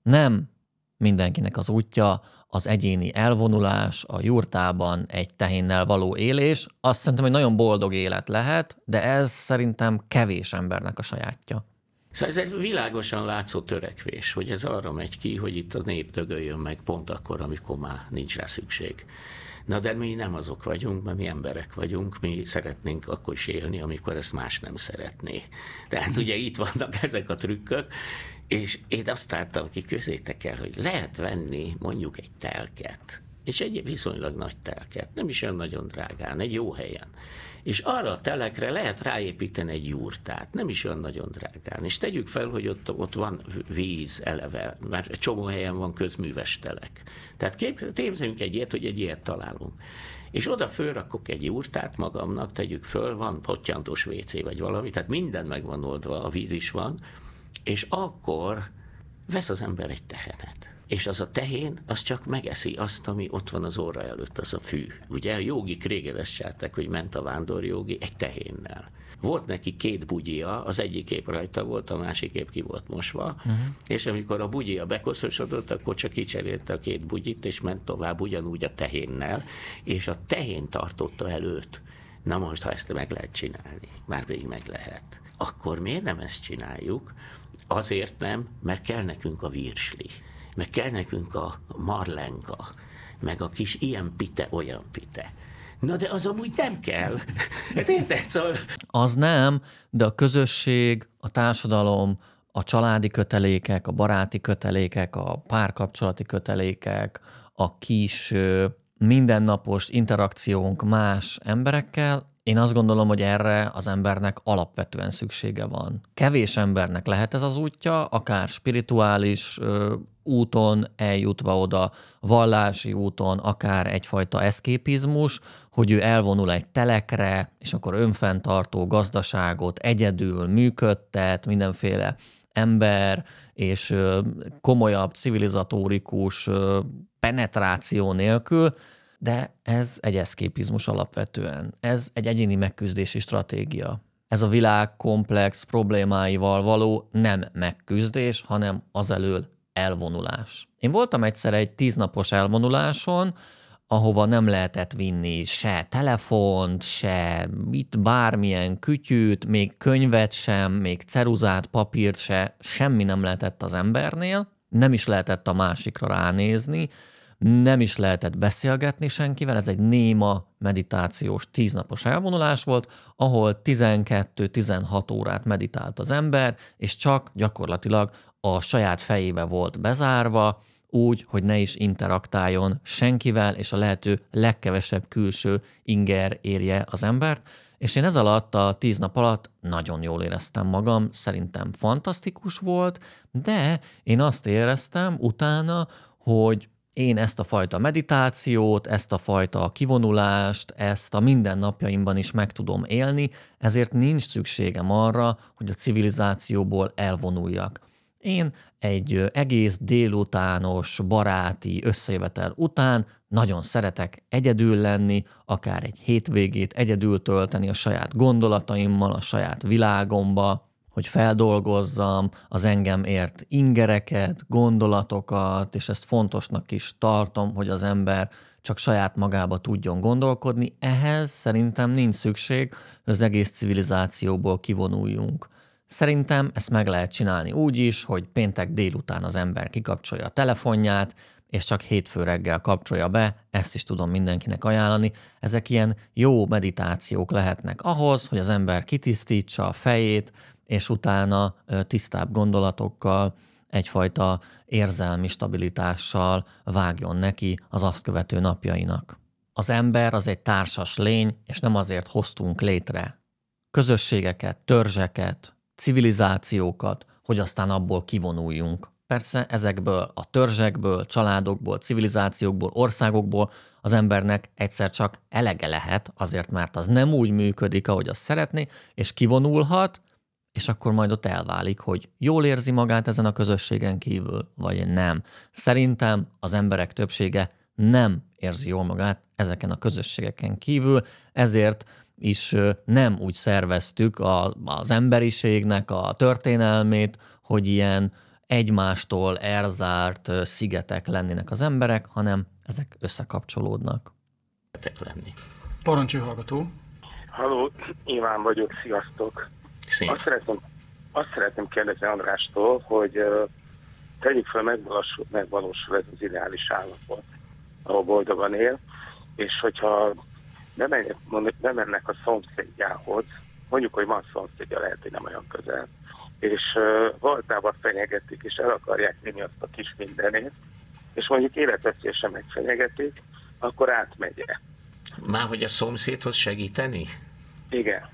nem mindenkinek az útja, az egyéni elvonulás, a jurtában egy tehénnel való élés, azt szerintem egy nagyon boldog élet lehet, de ez szerintem kevés embernek a sajátja. Szóval ez egy világosan látszó törekvés, hogy ez arra megy ki, hogy itt a nép dögöljön meg pont akkor, amikor már nincs rá szükség. Na de mi nem azok vagyunk, mert mi emberek vagyunk, mi szeretnénk akkor is élni, amikor ezt más nem szeretné. Tehát ugye itt vannak ezek a trükkök, és én azt láttam ki közétek el, hogy lehet venni mondjuk egy telket, és egy viszonylag nagy telket, nem is olyan nagyon drágán, egy jó helyen. És arra a telekre lehet ráépíteni egy jurtát, nem is olyan nagyon drágán. És tegyük fel, hogy ott, ott van víz eleve, mert egy csomó helyen van közműves telek. Tehát képzeljünk egy ilyet, hogy egy ilyet találunk. És oda fölrakok egy jurtát magamnak, tegyük föl, van pottyantos WC vagy valami, tehát minden megvan oldva, a víz is van, és akkor vesz az ember egy tehenet. És az a tehén, az csak megeszi azt, ami ott van az óra előtt, az a fű. Ugye a jogik régen ezt csinálták, hogy ment a vándorjogi egy tehénnel. Volt neki két bugyia, az egyik kép rajta volt, a másik kép ki volt mosva, uh-huh. és amikor a bugyia bekoszosodott, akkor csak kicserélte a két bugyit, és ment tovább ugyanúgy a tehénnel, és a tehén tartotta előtt. Na most, ha ezt meg lehet csinálni, már pedig meg lehet, akkor miért nem ezt csináljuk? Azért nem, mert kell nekünk a virsli, meg kell nekünk a marlenka, meg a kis ilyen pite, olyan pite. Na de az amúgy nem kell. Hát érted? Szóval... Az nem, de a közösség, a társadalom, a családi kötelékek, a baráti kötelékek, a párkapcsolati kötelékek, a kis mindennapos interakciónk más emberekkel, én azt gondolom, hogy erre az embernek alapvetően szüksége van. Kevés embernek lehet ez az útja, akár spirituális úton eljutva oda, vallási úton, akár egyfajta eszképizmus, hogy ő elvonul egy telekre, és akkor önfenntartó gazdaságot egyedül működtet, mindenféle ember és komolyabb, civilizatórikus penetráció nélkül, de ez egy eszképizmus alapvetően. Ez egy egyéni megküzdési stratégia. Ez a világ komplex problémáival való nem megküzdés, hanem az elől elvonulás. Én voltam egyszer egy tíznapos elvonuláson, ahova nem lehetett vinni se telefont, se mit, bármilyen kütyűt, még könyvet sem, még ceruzát, papírt se, semmi nem lehetett az embernél, nem is lehetett a másikra ránézni, nem is lehetett beszélgetni senkivel, ez egy néma meditációs tíznapos elvonulás volt, ahol 12-16 órát meditált az ember, és csak gyakorlatilag a saját fejébe volt bezárva, úgy, hogy ne is interaktáljon senkivel, és a lehető legkevesebb külső inger érje az embert. És én ez alatt, a tíz nap alatt nagyon jól éreztem magam, szerintem fantasztikus volt, de én azt éreztem utána, hogy én ezt a fajta meditációt, ezt a fajta kivonulást, ezt a mindennapjaimban is meg tudom élni, ezért nincs szükségem arra, hogy a civilizációból elvonuljak. Én egy egész délutános, baráti összejövetel után nagyon szeretek egyedül lenni, akár egy hétvégét egyedül tölteni a saját gondolataimmal, a saját világomba, hogy feldolgozzam az engem ért ingereket, gondolatokat, és ezt fontosnak is tartom, hogy az ember csak saját magába tudjon gondolkodni. Ehhez szerintem nincs szükség, hogy az egész civilizációból kivonuljunk. Szerintem ezt meg lehet csinálni úgy is, hogy péntek délután az ember kikapcsolja a telefonját, és csak hétfő reggel kapcsolja be, ezt is tudom mindenkinek ajánlani. Ezek ilyen jó meditációk lehetnek ahhoz, hogy az ember kitisztítsa a fejét, és utána tisztább gondolatokkal, egyfajta érzelmi stabilitással vágjon neki az azt követő napjainak. Az ember az egy társas lény, és nem azért hoztunk létre. Közösségeket, törzseket, civilizációkat, hogy aztán abból kivonuljunk. Persze ezekből a törzsekből, családokból, civilizációkból, országokból az embernek egyszer csak elege lehet, azért mert az nem úgy működik, ahogy azt szeretné, és kivonulhat, és akkor majd ott elválik, hogy jól érzi magát ezen a közösségen kívül, vagy nem. Szerintem az emberek többsége nem érzi jól magát ezeken a közösségeken kívül, ezért is nem úgy szerveztük a, az emberiségnek a történelmét, hogy ilyen egymástól elzárt szigetek lennének az emberek, hanem ezek összekapcsolódnak. Lenni. Parancső hallgató. Halló, Iván vagyok, sziasztok. Szép. Azt szeretném, azt szeretném kérdezni Andrástól, hogy uh, tegyük fel, megvalósul, megvalósul ez az ideális állapot, ahol boldogan él, és hogyha bemennek, bemennek a szomszédjához, mondjuk, hogy van szomszédja, lehet, hogy nem olyan közel, és uh, valtába fenyegetik, és el akarják vinni azt a kis mindenét, és mondjuk életveszélyesen megfenyegetik, akkor átmegye. Már hogy a szomszédhoz segíteni? Igen.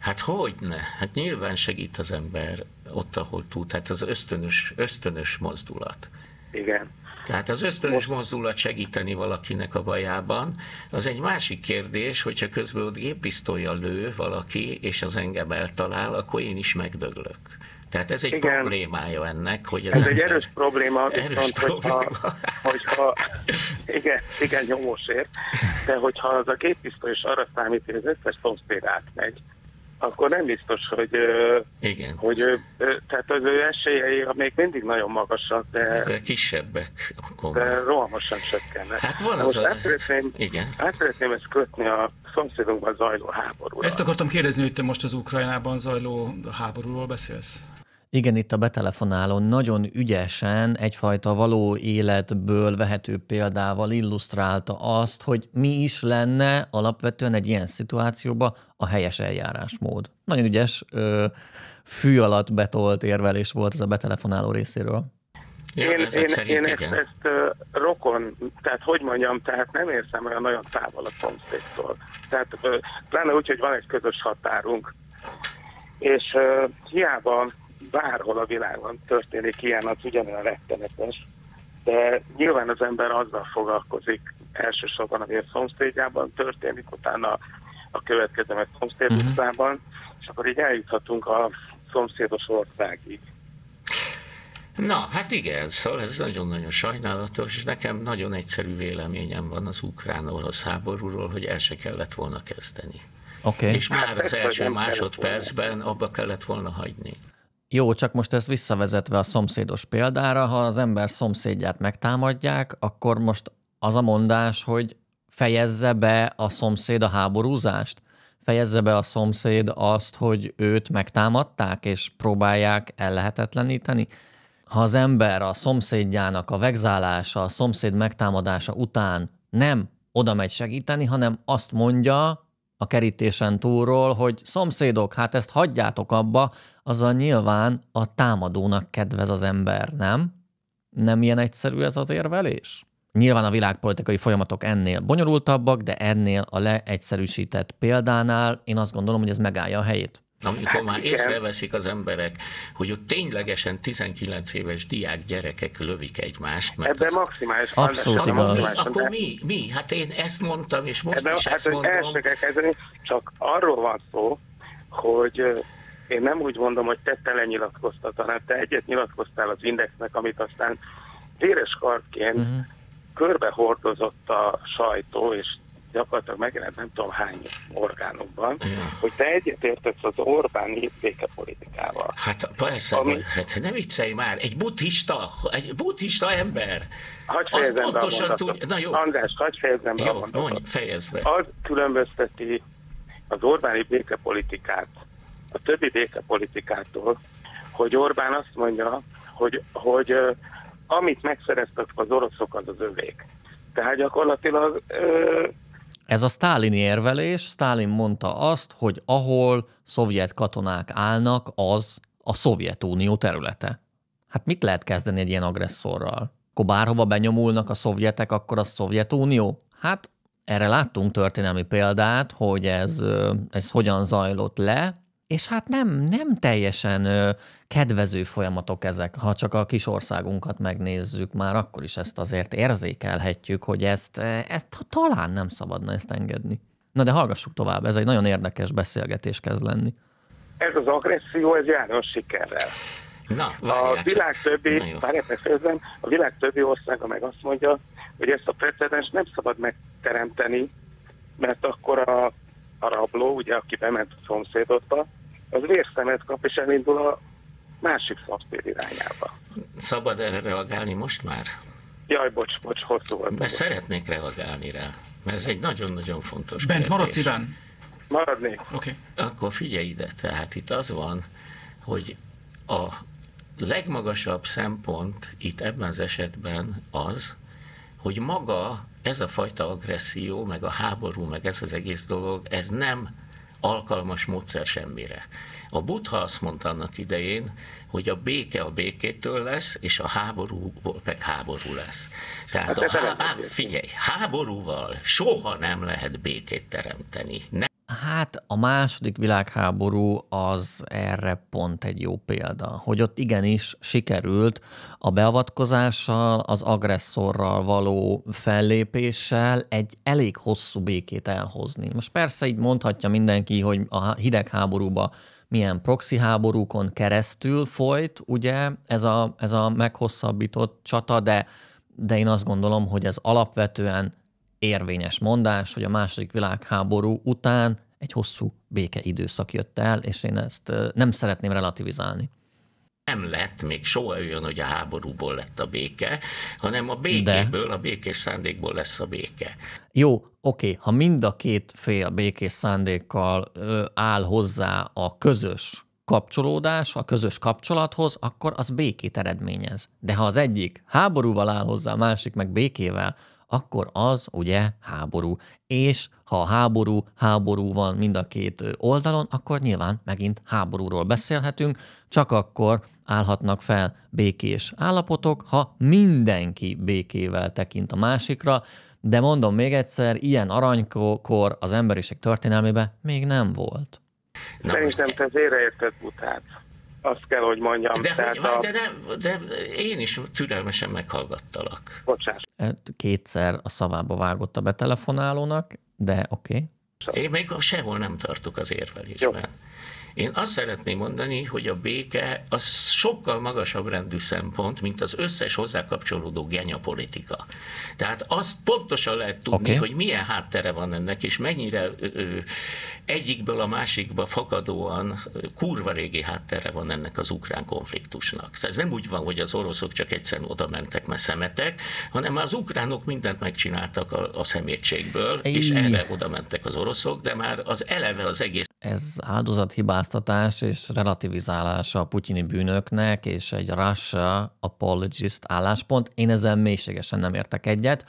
Hát ne? Hát nyilván segít az ember ott, ahol tud. Tehát az ösztönös, ösztönös mozdulat. Igen. Tehát az ösztönös mozdulat segíteni valakinek a bajában, az egy másik kérdés, hogyha közben ott géppisztolya lő valaki, és az engem eltalál, akkor én is megdöglök. Tehát ez egy Igen. problémája ennek, hogy ez egy erős probléma, erős viszont, probléma. Hogyha, hogyha, igen, igen, nyomósért, de hogyha az a géppisztoly is arra számít, hogy az összes szomszéd átmegy, akkor nem biztos, hogy, Igen. hogy tehát az ő esélyei még mindig nagyon magasak, de, hát, de kisebbek. Akkor de rohamosan csökkennek. Hát van Most az Igen. át szeretném ezt kötni a szomszédunkban zajló háborúra. Ezt akartam kérdezni, hogy te most az Ukrajnában zajló háborúról beszélsz? Igen, itt a betelefonálón nagyon ügyesen egyfajta való életből vehető példával illusztrálta azt, hogy mi is lenne alapvetően egy ilyen szituációban a helyes eljárásmód. Nagyon ügyes ö, fű alatt betolt érvelés volt ez a betelefonáló részéről. Ja, én, én, én ezt, igen. ezt uh, rokon, tehát hogy mondjam, tehát nem érzem olyan nagyon távol a szomszédtól. Tehát uh, pláne úgy, hogy van egy közös határunk, és uh, hiába bárhol a világon történik ilyen, az ugyanolyan rettenetes. De nyilván az ember azzal foglalkozik, elsősorban, ami a szomszédjában történik, utána a következő meg szomszéd utcában, uh-huh. Mhm. és akkor így eljuthatunk a szomszédos országig. Na, hát igen, szóval ez nagyon-nagyon sajnálatos, és nekem nagyon egyszerű véleményem van az ukrán-orosz háborúról, hogy el se kellett volna kezdeni. Okay. És már hát az első másodpercben abba kellett volna hagyni. Jó, csak most ezt visszavezetve a szomszédos példára, ha az ember szomszédját megtámadják, akkor most az a mondás, hogy fejezze be a szomszéd a háborúzást, fejezze be a szomszéd azt, hogy őt megtámadták, és próbálják ellehetetleníteni. Ha az ember a szomszédjának a vegzálása, a szomszéd megtámadása után nem oda megy segíteni, hanem azt mondja, a kerítésen túlról, hogy szomszédok, hát ezt hagyjátok abba, az a nyilván a támadónak kedvez az ember, nem? Nem ilyen egyszerű ez az érvelés? Nyilván a világpolitikai folyamatok ennél bonyolultabbak, de ennél a leegyszerűsített példánál én azt gondolom, hogy ez megállja a helyét. Amikor hát már Igen. észreveszik az emberek, hogy ott ténylegesen 19 éves diák gyerekek lövik egymást. Mert Ebben az... maximális. Abszolút igaz. Maximális, akkor mi? Mi? Hát én ezt mondtam, és most Ebben, is hát, ezt mondom. Kezdeni, csak arról van szó, hogy én nem úgy mondom, hogy te tele nyilatkoztat, hanem hát te egyet nyilatkoztál az indexnek, amit aztán véres kartként uh-huh. Mhm. körbehordozott a sajtó, és gyakorlatilag megjelent nem tudom hány orgánokban, ja. hogy te egyetértesz az Orbán politikával. Hát persze, ami... hát nem viccelj már, egy buddhista, egy buddhista ember. Hagy az pontosan tud... Na jó. András, Hát fejezem be Jó, mondj, fejezd be. Az különbözteti az Orbáni békepolitikát a többi békepolitikától, hogy Orbán azt mondja, hogy, hogy amit megszereztek az oroszok, az az övék. Tehát gyakorlatilag ö, ez a sztálini érvelés, Stalin mondta azt, hogy ahol szovjet katonák állnak, az a Szovjetunió területe. Hát mit lehet kezdeni egy ilyen agresszorral? Akkor bárhova benyomulnak a szovjetek, akkor a Szovjetunió? Hát erre láttunk történelmi példát, hogy ez, ez hogyan zajlott le, és hát nem, nem teljesen ö, kedvező folyamatok ezek. Ha csak a kis országunkat megnézzük, már akkor is ezt azért érzékelhetjük, hogy ezt, ezt talán nem szabadna ezt engedni. Na de hallgassuk tovább, ez egy nagyon érdekes beszélgetés kezd lenni. Ez az agresszió, ez a sikerrel. Na, a világ többi, Na a világ többi országa meg azt mondja, hogy ezt a precedens nem szabad megteremteni, mert akkor a, a rabló, ugye, aki bement a szomszédodba, az vérszemet kap, és elindul a másik szaktér irányába. Szabad erre reagálni most már? Jaj, bocs, bocs, hosszú volt. Mert szeretnék reagálni rá, mert ez egy nagyon-nagyon fontos Bent, kérdés. maradsz Iván? Maradnék. Okay. Akkor figyelj ide, tehát itt az van, hogy a legmagasabb szempont itt ebben az esetben az, hogy maga ez a fajta agresszió, meg a háború, meg ez az egész dolog, ez nem alkalmas módszer semmire. A Buddha azt mondta annak idején, hogy a béke a békétől lesz, és a háborúból meg háború lesz. Tehát hát a há... figyelj, háborúval soha nem lehet békét teremteni. Nem Hát a második világháború az erre pont egy jó példa, hogy ott igenis sikerült a beavatkozással, az agresszorral való fellépéssel egy elég hosszú békét elhozni. Most persze így mondhatja mindenki, hogy a hidegháborúba milyen proxy háborúkon keresztül folyt, ugye ez a, ez a meghosszabbított csata, de, de én azt gondolom, hogy ez alapvetően érvényes mondás, hogy a második világháború után egy hosszú békeidőszak jött el, és én ezt nem szeretném relativizálni nem lett még soha olyan, hogy a háborúból lett a béke, hanem a békéből, De. a békés szándékból lesz a béke. Jó, oké, ha mind a két fél békés szándékkal ö, áll hozzá a közös kapcsolódás, a közös kapcsolathoz, akkor az békét eredményez. De ha az egyik háborúval áll hozzá, a másik meg békével, akkor az ugye háború. És ha háború, háború van mind a két oldalon, akkor nyilván megint háborúról beszélhetünk, csak akkor állhatnak fel békés állapotok, ha mindenki békével tekint a másikra, de mondom még egyszer, ilyen aranykor az emberiség történelmében még nem volt. Szerintem te félreértett butát azt kell, hogy mondjam. De, Tehát hogy, a... de, nem, de én is türelmesen meghallgattalak. Bocsás. Hát kétszer a szavába vágott a betelefonálónak, de oké. Okay. Én még sehol nem tartok az érvelésben. Jó. Én azt szeretném mondani, hogy a béke az sokkal magasabb rendű szempont, mint az összes hozzákapcsolódó kapcsolódó genyapolitika. Tehát azt pontosan lehet tudni, okay. hogy milyen háttere van ennek, és mennyire ö, egyikből a másikba fakadóan ö, kurva régi háttere van ennek az ukrán konfliktusnak. Szóval ez nem úgy van, hogy az oroszok csak egyszerűen oda mentek, mert szemetek, hanem az ukránok mindent megcsináltak a, a szemétségből, Ejj. és erre oda mentek az oroszok, de már az eleve az egész. Ez áldozathibá hibáztatás és relativizálása a putyini bűnöknek, és egy Russia apologist álláspont. Én ezzel mélységesen nem értek egyet,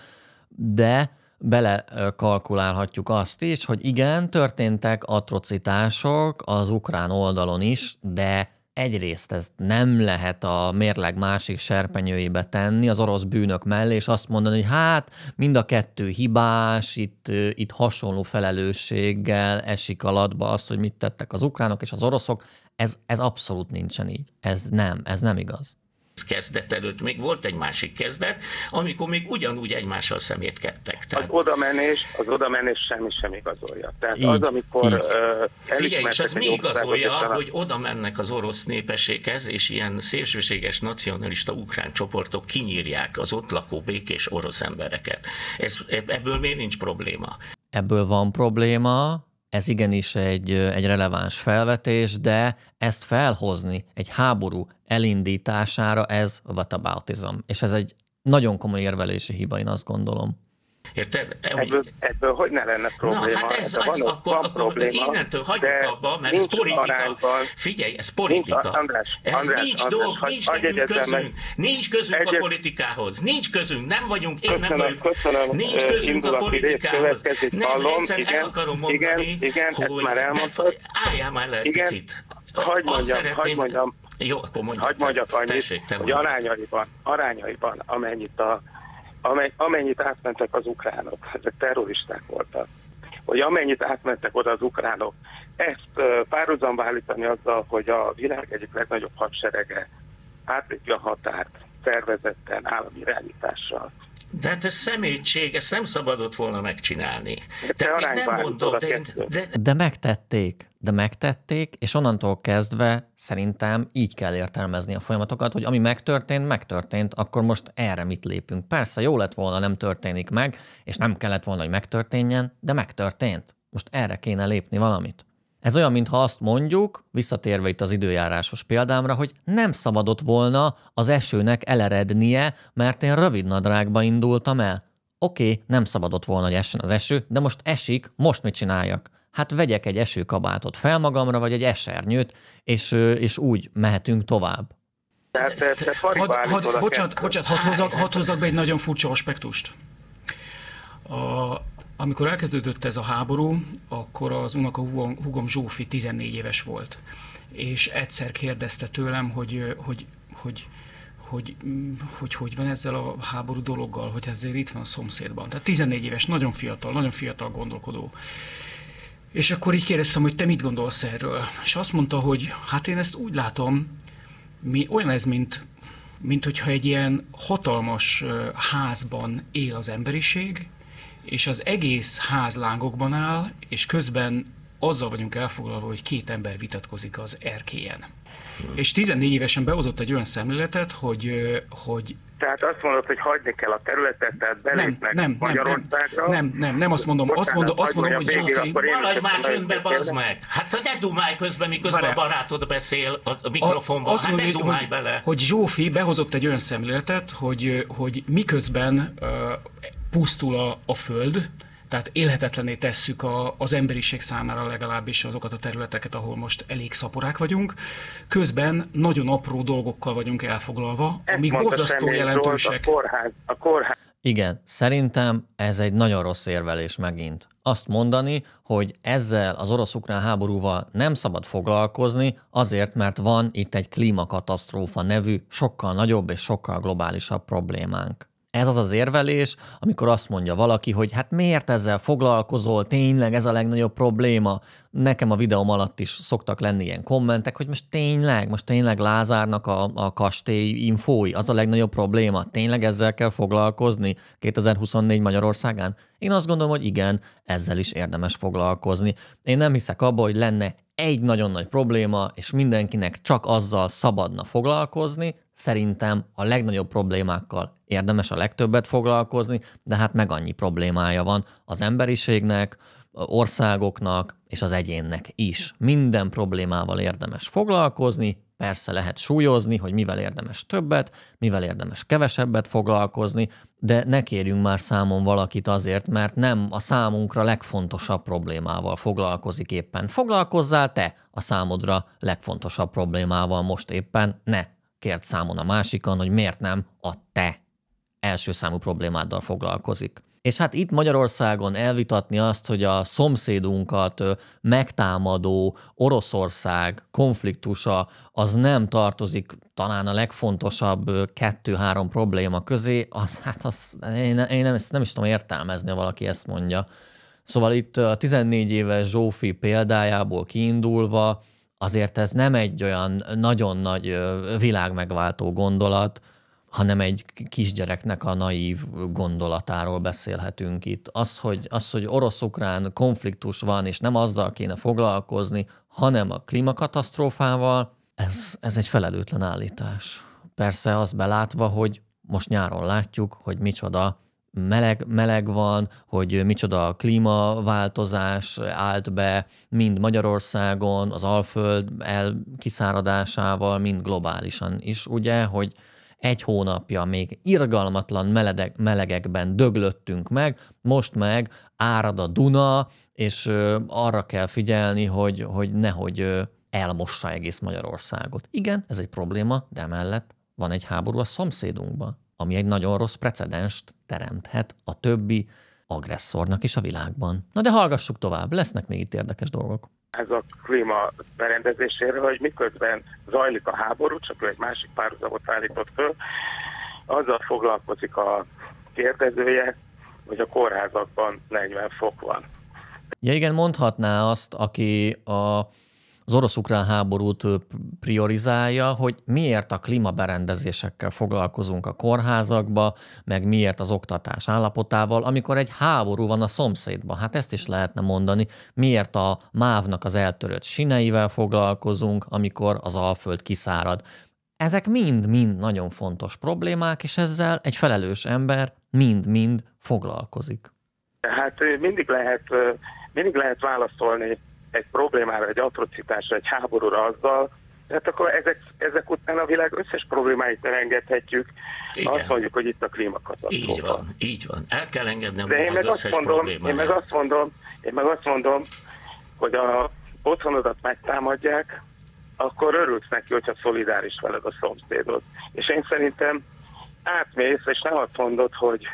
de belekalkulálhatjuk azt is, hogy igen, történtek atrocitások az ukrán oldalon is, de egyrészt ezt nem lehet a mérleg másik serpenyőjébe tenni az orosz bűnök mellé, és azt mondani, hogy hát mind a kettő hibás, itt, itt hasonló felelősséggel esik alatba az, hogy mit tettek az ukránok és az oroszok. Ez, ez abszolút nincsen így. Ez nem, ez nem igaz kezdet előtt még volt egy másik kezdet, amikor még ugyanúgy egymással szemétkedtek. Tehát... Az odamenés, az odamenés semmi sem igazolja. Tehát így, az, amikor így. Figyelj, és ez mi igazolja, hogy oda mennek az orosz népességhez, és ilyen szélsőséges nacionalista ukrán csoportok kinyírják az ott lakó békés orosz embereket. Ez, ebből miért nincs probléma? Ebből van probléma, ez igenis egy, egy releváns felvetés, de ezt felhozni egy háború elindítására, ez whataboutism. És ez egy nagyon komoly érvelési hiba, én azt gondolom. Érted? E, ebből, ebből hogy ne lenne probléma? Na, hát ez, ez van, akkor, van akkor probléma, innentől hagyjuk abba, mert ez politika. Arányban, Figyelj, ez politika. Nincs, András, ez András, nincs András, dolg, nincs hagy, nekünk közünk. Meg. Nincs közünk egyet, a politikához. Nincs közünk, nem vagyunk, én köszönöm, nem vagyok. Köszönöm, nincs eh, közünk a politikához. Nem, hallom, egyszer igen, el akarom mondani, igen, igen, hogy már elmondtad. Álljál már le egy igen, picit. Hagy mondjam, hagy mondjam. Jó, akkor mondjam. Hagy mondjak annyit, hogy arányaiban, arányaiban, amennyit a amennyit átmentek az ukránok, ezek terroristák voltak, hogy amennyit átmentek oda az ukránok, ezt párhuzamba állítani azzal, hogy a világ egyik legnagyobb hadserege átlépje a határt, szervezetten, állami irányítással. De hát ez szemétség, ezt nem szabadott volna megcsinálni. De te én nem mondom, de, én, de... de megtették, de megtették, és onnantól kezdve szerintem így kell értelmezni a folyamatokat, hogy ami megtörtént, megtörtént, akkor most erre mit lépünk. Persze jó lett volna, nem történik meg, és nem kellett volna, hogy megtörténjen, de megtörtént. Most erre kéne lépni valamit. Ez olyan, mintha azt mondjuk, visszatérve itt az időjárásos példámra, hogy nem szabadott volna az esőnek elerednie, mert én rövid nadrágba indultam el. Oké, okay, nem szabadott volna, hogy essen az eső, de most esik, most mit csináljak? Hát vegyek egy esőkabátot fel magamra, vagy egy esernyőt, és, és úgy mehetünk tovább. hát, hát, hát, hát, bocsánat, bocsánat hadd hozzak be egy nagyon furcsa aspektust. A, amikor elkezdődött ez a háború, akkor az unoka húgom Zsófi 14 éves volt, és egyszer kérdezte tőlem, hogy, hogy, hogy hogy, hogy hogy van ezzel a háború dologgal, hogy ezért itt van a szomszédban. Tehát 14 éves, nagyon fiatal, nagyon fiatal gondolkodó. És akkor így kérdeztem, hogy te mit gondolsz erről? És azt mondta, hogy hát én ezt úgy látom, mi, olyan ez, mint, mint hogyha egy ilyen hatalmas házban él az emberiség, és az egész ház lángokban áll, és közben azzal vagyunk elfoglalva, hogy két ember vitatkozik az erkélyen. Hmm. És 14 évesen behozott egy olyan szemléletet, hogy, hogy tehát azt mondod, hogy hagyni kell a területet, tehát belépnek nem, nem, Magyarországra. Nem, nem, nem, nem azt mondom, Bocsánat, azt mondom, azt mondom, hogy Zsófi... Maradj már csöndbe, bazd meg! Hát ne dumálj közben, miközben Várjál. a barátod beszél a mikrofonban, azt hát mondom, ne dumálj hogy, bele! Hogy Zsófi behozott egy olyan szemléletet, hogy, hogy miközben uh, pusztul a, a föld, tehát élhetetlené tesszük a, az emberiség számára legalábbis azokat a területeket, ahol most elég szaporák vagyunk. Közben nagyon apró dolgokkal vagyunk elfoglalva, Ezt amik borzasztó jelentősek. A kórház, a kórház. Igen, szerintem ez egy nagyon rossz érvelés megint. Azt mondani, hogy ezzel az orosz-ukrán háborúval nem szabad foglalkozni, azért, mert van itt egy klímakatasztrófa nevű, sokkal nagyobb és sokkal globálisabb problémánk. Ez az az érvelés, amikor azt mondja valaki, hogy hát miért ezzel foglalkozol, tényleg ez a legnagyobb probléma. Nekem a videóm alatt is szoktak lenni ilyen kommentek, hogy most tényleg, most tényleg Lázárnak a, a kastély infói, az a legnagyobb probléma, tényleg ezzel kell foglalkozni 2024 Magyarországán? Én azt gondolom, hogy igen, ezzel is érdemes foglalkozni. Én nem hiszek abba, hogy lenne egy nagyon nagy probléma, és mindenkinek csak azzal szabadna foglalkozni, szerintem a legnagyobb problémákkal érdemes a legtöbbet foglalkozni, de hát meg annyi problémája van az emberiségnek, országoknak és az egyénnek is. Minden problémával érdemes foglalkozni, persze lehet súlyozni, hogy mivel érdemes többet, mivel érdemes kevesebbet foglalkozni, de ne kérjünk már számon valakit azért, mert nem a számunkra legfontosabb problémával foglalkozik éppen. Foglalkozzál te a számodra legfontosabb problémával most éppen, ne kért számon a másikon, hogy miért nem a te első számú problémáddal foglalkozik. És hát itt Magyarországon elvitatni azt, hogy a szomszédunkat megtámadó Oroszország konfliktusa az nem tartozik talán a legfontosabb kettő-három probléma közé, az hát az, én, én nem, nem is tudom értelmezni, ha valaki ezt mondja. Szóval itt a 14 éves Zsófi példájából kiindulva azért ez nem egy olyan nagyon nagy világmegváltó gondolat, hanem egy kisgyereknek a naív gondolatáról beszélhetünk itt. Az, hogy, az, hogy orosz-ukrán konfliktus van, és nem azzal kéne foglalkozni, hanem a klímakatasztrófával, ez, ez egy felelőtlen állítás. Persze az belátva, hogy most nyáron látjuk, hogy micsoda meleg, meleg van, hogy micsoda a klímaváltozás állt be, mind Magyarországon, az Alföld elkiszáradásával, mind globálisan is, ugye, hogy egy hónapja még irgalmatlan meledek, melegekben döglöttünk meg, most meg árad a Duna, és arra kell figyelni, hogy, hogy nehogy elmossa egész Magyarországot. Igen, ez egy probléma, de mellett van egy háború a szomszédunkban, ami egy nagyon rossz precedenst teremthet a többi agresszornak is a világban. Na de hallgassuk tovább, lesznek még itt érdekes dolgok ez a klíma berendezésére, hogy miközben zajlik a háború, csak ő egy másik párhuzamot állított föl, azzal foglalkozik a kérdezője, hogy a kórházakban 40 fok van. Ja igen, mondhatná azt, aki a az orosz-ukrán háborút priorizálja, hogy miért a klímaberendezésekkel foglalkozunk a kórházakba, meg miért az oktatás állapotával, amikor egy háború van a szomszédban. Hát ezt is lehetne mondani, miért a mávnak az eltörött sineivel foglalkozunk, amikor az alföld kiszárad. Ezek mind-mind nagyon fontos problémák, és ezzel egy felelős ember mind-mind foglalkozik. Hát mindig lehet, mindig lehet válaszolni egy problémára, egy atrocitásra, egy háborúra azzal, hát akkor ezek, ezek után a világ összes problémáit elengedhetjük. Igen. Azt mondjuk, hogy itt a klímakatasztrófa. Így van, így van. El kell engednem De én meg, azt mondom, én meg azt mondom, én meg azt mondom, hogy a otthonodat megtámadják, akkor örülsz neki, hogyha szolidáris veled a szomszédod. És én szerintem átmész, és nem azt mondod, hogy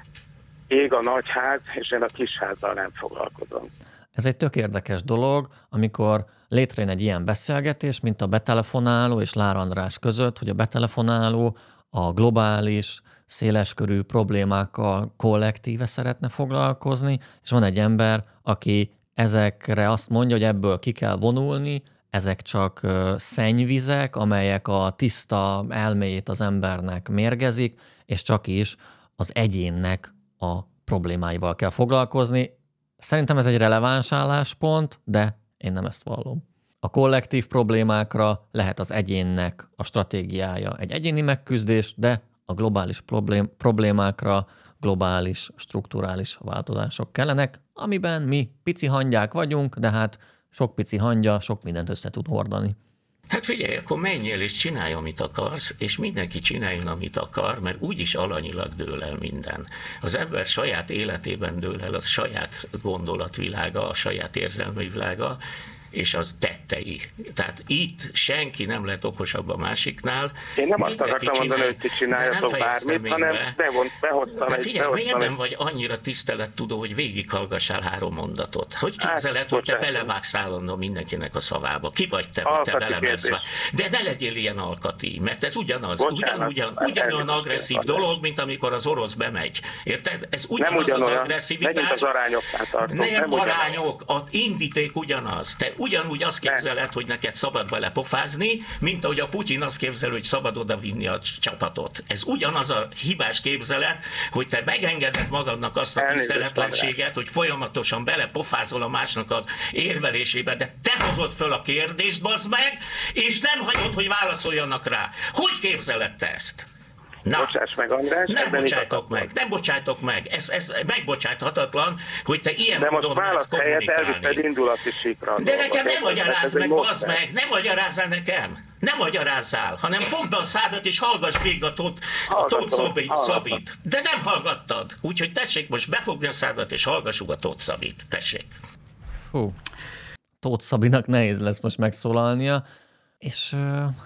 ég a nagy ház, és én a kis házzal nem foglalkozom. Ez egy tök érdekes dolog, amikor létrejön egy ilyen beszélgetés, mint a betelefonáló és Lár András között, hogy a betelefonáló a globális, széleskörű problémákkal kollektíve szeretne foglalkozni, és van egy ember, aki ezekre azt mondja, hogy ebből ki kell vonulni, ezek csak szennyvizek, amelyek a tiszta elméjét az embernek mérgezik, és csak is az egyénnek a problémáival kell foglalkozni, Szerintem ez egy releváns álláspont, de én nem ezt vallom. A kollektív problémákra lehet az egyénnek a stratégiája egy egyéni megküzdés, de a globális problém- problémákra globális, strukturális változások kellenek, amiben mi pici hangyák vagyunk, de hát sok pici hangya sok mindent össze tud hordani. Hát figyelj, akkor menjél és csinálj, amit akarsz, és mindenki csináljon, amit akar, mert úgyis alanyilag dől el minden. Az ember saját életében dől el, az saját gondolatvilága, a saját érzelmi világa, és az tettei. Tehát itt senki nem lett okosabb a másiknál. Én nem Mindenki azt akartam csinál, mondani, hogy ti csináljatok bármit, hanem be. bevont, behoztam De figyelj, behoztam miért nem vagy annyira tisztelettudó, hogy végighallgassál három mondatot? Hogy hát, képzeled, hogy te belevágsz állandóan mindenkinek a szavába? Ki vagy te, hogy te belemész? De ne legyél ilyen alkati, mert ez ugyanaz, bocsánat, ugyan, ugyan, ugyanolyan agresszív dolog, mint amikor az orosz bemegy. Érted? Ez ugyanaz nem az agresszivitás. az arányok. Nem, nem arányok, az indíték ugyanaz. Te ugyanúgy azt képzeled, hogy neked szabad belepofázni, mint ahogy a Putyin azt képzel, hogy szabad vinni a csapatot. Ez ugyanaz a hibás képzelet, hogy te megengeded magadnak azt a tiszteletlenséget, hogy folyamatosan belepofázol a másnak az érvelésébe, de te hozod föl a kérdést, bazd meg, és nem hagyod, hogy válaszoljanak rá. Hogy képzeled te ezt? Na. Bocsáss meg, András. Nem bocsájtok meg, nem bocsájtok meg. Ez, ez megbocsáthatatlan, hogy te ilyen De módon most kommunikálni. Elviszed indulati síkra. De nekem nem magyaráz meg, bazd meg, nem magyarázzál nekem. Nem magyarázzál, hanem fogd be a szádat és hallgass végig a Tóth, szabit. De nem hallgattad. Úgyhogy tessék most befogni a szádat és hallgassuk a Tóth Szabit. Tessék. Fú. Tóth Szabinak nehéz lesz most megszólalnia. És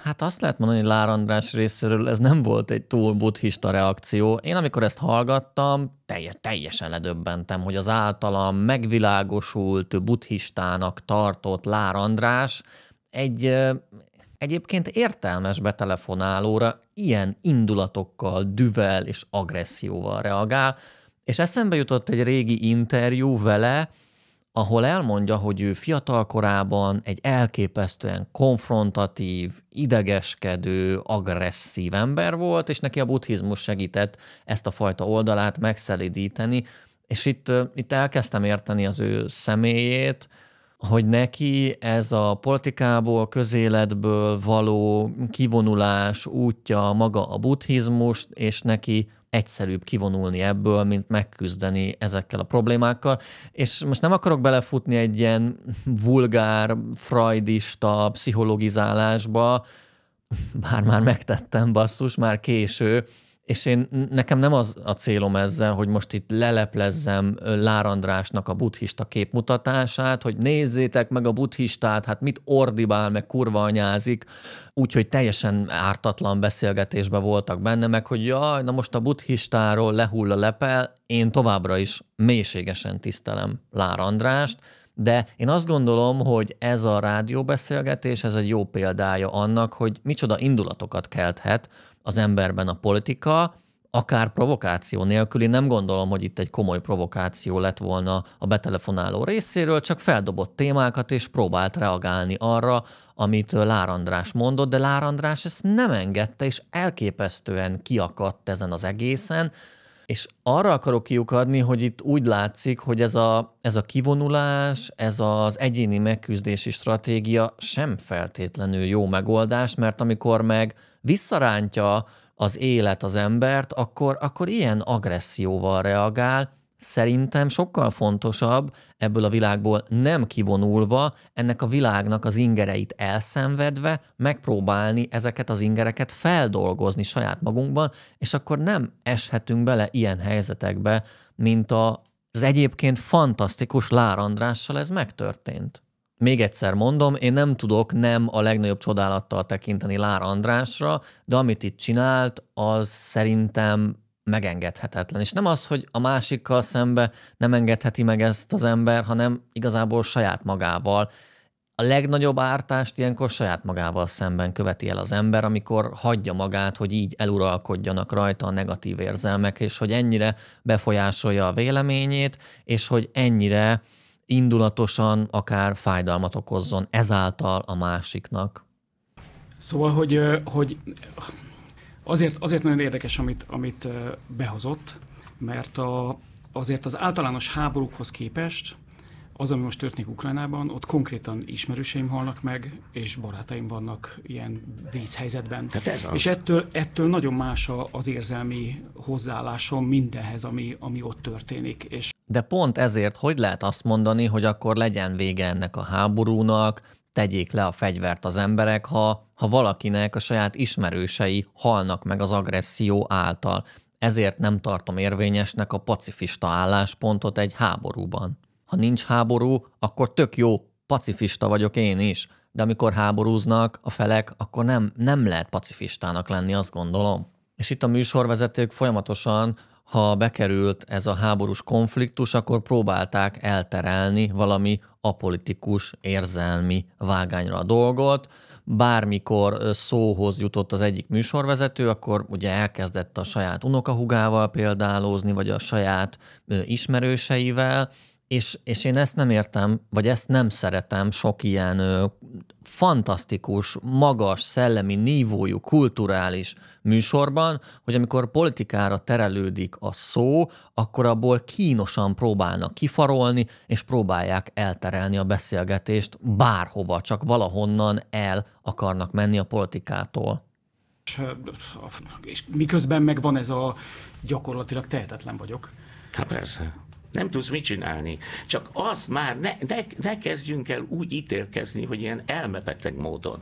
hát azt lehet mondani, hogy Lár András részéről ez nem volt egy túl buddhista reakció. Én amikor ezt hallgattam, teljes, teljesen ledöbbentem, hogy az általam megvilágosult buddhistának tartott Lár András egy egyébként értelmes betelefonálóra ilyen indulatokkal, düvel és agresszióval reagál, és eszembe jutott egy régi interjú vele, ahol elmondja, hogy ő fiatal korában egy elképesztően konfrontatív, idegeskedő, agresszív ember volt, és neki a buddhizmus segített ezt a fajta oldalát megszelidíteni, és itt, itt elkezdtem érteni az ő személyét, hogy neki ez a politikából, közéletből való kivonulás útja maga a buddhizmus, és neki egyszerűbb kivonulni ebből, mint megküzdeni ezekkel a problémákkal. És most nem akarok belefutni egy ilyen vulgár, freudista pszichologizálásba, bár már megtettem basszus, már késő, és én, nekem nem az a célom ezzel, hogy most itt leleplezzem Lárandrásnak a buddhista képmutatását, hogy nézzétek meg a buddhistát, hát mit ordibál, meg kurva anyázik, úgyhogy teljesen ártatlan beszélgetésbe voltak benne, meg hogy jaj, na most a buddhistáról lehull a lepel, én továbbra is mélységesen tisztelem Lárandrást, de én azt gondolom, hogy ez a rádióbeszélgetés, ez egy jó példája annak, hogy micsoda indulatokat kelthet, az emberben a politika, akár provokáció nélküli, nem gondolom, hogy itt egy komoly provokáció lett volna a betelefonáló részéről, csak feldobott témákat és próbált reagálni arra, amit Lár András mondott, de Lár András ezt nem engedte, és elképesztően kiakadt ezen az egészen, és arra akarok kiukadni, hogy itt úgy látszik, hogy ez a, ez a kivonulás, ez az egyéni megküzdési stratégia sem feltétlenül jó megoldás, mert amikor meg visszarántja az élet az embert, akkor, akkor ilyen agresszióval reagál, szerintem sokkal fontosabb ebből a világból nem kivonulva, ennek a világnak az ingereit elszenvedve megpróbálni ezeket az ingereket feldolgozni saját magunkban, és akkor nem eshetünk bele ilyen helyzetekbe, mint az egyébként fantasztikus Lár Andrással ez megtörtént. Még egyszer mondom, én nem tudok nem a legnagyobb csodálattal tekinteni Lár Andrásra, de amit itt csinált, az szerintem megengedhetetlen. És nem az, hogy a másikkal szembe nem engedheti meg ezt az ember, hanem igazából saját magával. A legnagyobb ártást ilyenkor saját magával szemben követi el az ember, amikor hagyja magát, hogy így eluralkodjanak rajta a negatív érzelmek, és hogy ennyire befolyásolja a véleményét, és hogy ennyire indulatosan akár fájdalmat okozzon ezáltal a másiknak. Szóval, hogy, hogy azért, azért nagyon érdekes, amit, amit behozott, mert a, azért az általános háborúkhoz képest az, ami most történik Ukrajnában, ott konkrétan ismerőseim halnak meg, és barátaim vannak ilyen vészhelyzetben. Hát ez az. És ettől, ettől nagyon más az érzelmi hozzáállásom mindenhez, ami, ami ott történik. És de pont ezért hogy lehet azt mondani, hogy akkor legyen vége ennek a háborúnak, tegyék le a fegyvert az emberek, ha, ha valakinek a saját ismerősei halnak meg az agresszió által. Ezért nem tartom érvényesnek a pacifista álláspontot egy háborúban. Ha nincs háború, akkor tök jó, pacifista vagyok én is, de amikor háborúznak a felek, akkor nem, nem lehet pacifistának lenni, azt gondolom. És itt a műsorvezetők folyamatosan ha bekerült ez a háborús konfliktus, akkor próbálták elterelni valami apolitikus, érzelmi vágányra a dolgot. Bármikor szóhoz jutott az egyik műsorvezető, akkor ugye elkezdett a saját unokahugával példálózni, vagy a saját ismerőseivel, és, és én ezt nem értem, vagy ezt nem szeretem sok ilyen fantasztikus, magas, szellemi nívójú, kulturális műsorban, hogy amikor politikára terelődik a szó, akkor abból kínosan próbálnak kifarolni, és próbálják elterelni a beszélgetést bárhova, csak valahonnan el akarnak menni a politikától. És, és miközben meg van ez a gyakorlatilag tehetetlen vagyok. Hát persze. Nem tudsz mit csinálni. Csak az már ne, ne, ne kezdjünk el úgy ítélkezni, hogy ilyen elmebeteg módon.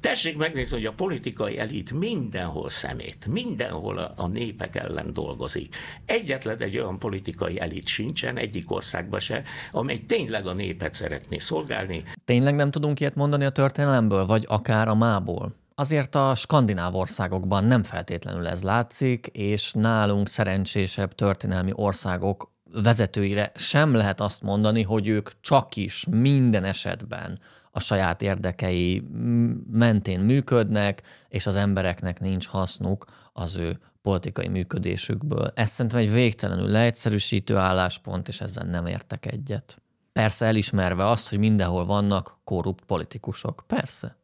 Tessék megnézni, hogy a politikai elit mindenhol szemét, mindenhol a, a népek ellen dolgozik. Egyetlen egy olyan politikai elit sincsen, egyik országban se, amely tényleg a népet szeretné szolgálni. Tényleg nem tudunk ilyet mondani a történelemből, vagy akár a mából? Azért a skandináv országokban nem feltétlenül ez látszik, és nálunk szerencsésebb történelmi országok vezetőire sem lehet azt mondani, hogy ők csak is minden esetben a saját érdekei mentén működnek, és az embereknek nincs hasznuk az ő politikai működésükből. Ez szerintem egy végtelenül leegyszerűsítő álláspont, és ezzel nem értek egyet. Persze elismerve azt, hogy mindenhol vannak korrupt politikusok. Persze.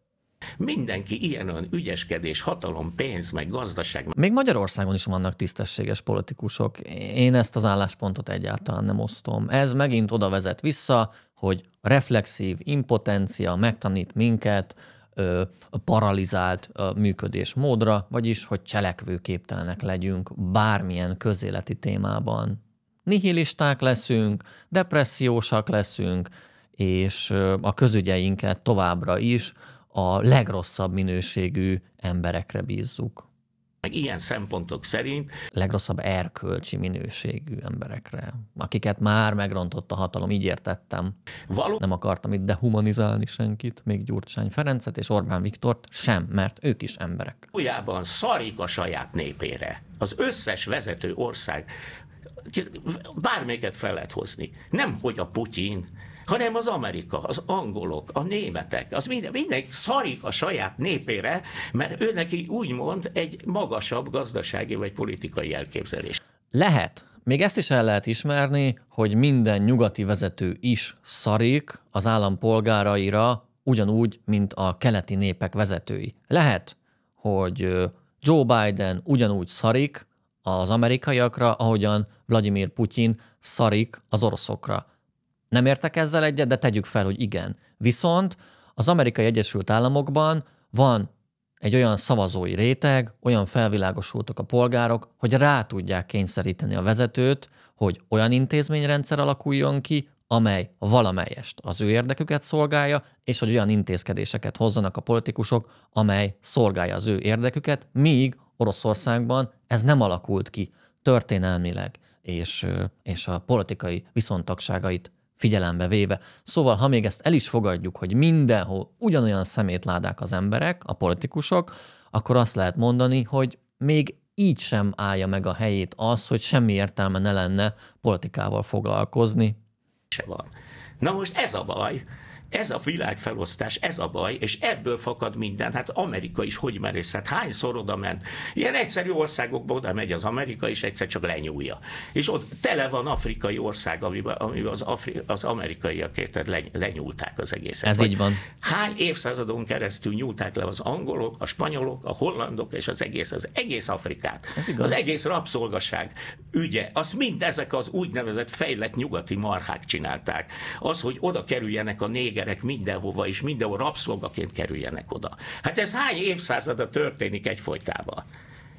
Mindenki ilyen olyan ügyeskedés, hatalom, pénz, meg gazdaság. Még Magyarországon is vannak tisztességes politikusok. Én ezt az álláspontot egyáltalán nem osztom. Ez megint oda vezet vissza, hogy reflexív impotencia megtanít minket ö, paralizált ö, módra, vagyis, hogy cselekvőképtelenek legyünk bármilyen közéleti témában. Nihilisták leszünk, depressziósak leszünk, és a közügyeinket továbbra is a legrosszabb minőségű emberekre bízzuk. Meg ilyen szempontok szerint legrosszabb erkölcsi minőségű emberekre, akiket már megrontott a hatalom, így értettem. Való... Nem akartam itt dehumanizálni senkit, még Gyurcsány Ferencet és Orbán Viktort sem, mert ők is emberek. Újában szarik a saját népére. Az összes vezető ország bármelyiket fel lehet hozni. Nem, hogy a Putyin, hanem az Amerika, az angolok, a németek, az minden, mindenki szarik a saját népére, mert ő neki úgymond egy magasabb gazdasági vagy politikai elképzelés. Lehet, még ezt is el lehet ismerni, hogy minden nyugati vezető is szarik az állampolgáraira, ugyanúgy, mint a keleti népek vezetői. Lehet, hogy Joe Biden ugyanúgy szarik az amerikaiakra, ahogyan Vladimir Putin szarik az oroszokra. Nem értek ezzel egyet, de tegyük fel, hogy igen. Viszont az Amerikai Egyesült Államokban van egy olyan szavazói réteg, olyan felvilágosultak a polgárok, hogy rá tudják kényszeríteni a vezetőt, hogy olyan intézményrendszer alakuljon ki, amely valamelyest az ő érdeküket szolgálja, és hogy olyan intézkedéseket hozzanak a politikusok, amely szolgálja az ő érdeküket, míg Oroszországban ez nem alakult ki történelmileg, és, és a politikai viszontagságait figyelembe véve. Szóval, ha még ezt el is fogadjuk, hogy mindenhol ugyanolyan szemétládák az emberek, a politikusok, akkor azt lehet mondani, hogy még így sem állja meg a helyét az, hogy semmi értelme ne lenne politikával foglalkozni. Se van. Na most ez a baj, ez a világfelosztás, ez a baj, és ebből fakad minden. Hát Amerika is hogy merészhet, hányszor oda ment. Ilyen egyszerű országokba oda megy az Amerika, és egyszer csak lenyúlja. És ott tele van afrikai ország, amiben, amiben az, Afri- az amerikaiak érted lenyúlták az egészet. Ez Vagy így van. Hány évszázadon keresztül nyúlták le az angolok, a spanyolok, a hollandok, és az egész, az egész Afrikát. Ez igaz. Az egész rabszolgaság ügye, azt mind ezek az úgynevezett fejlett nyugati marhák csinálták. Az, hogy oda kerüljenek a néger slágerek mindenhova és mindenhol rabszolgaként kerüljenek oda. Hát ez hány évszázada történik egyfolytában?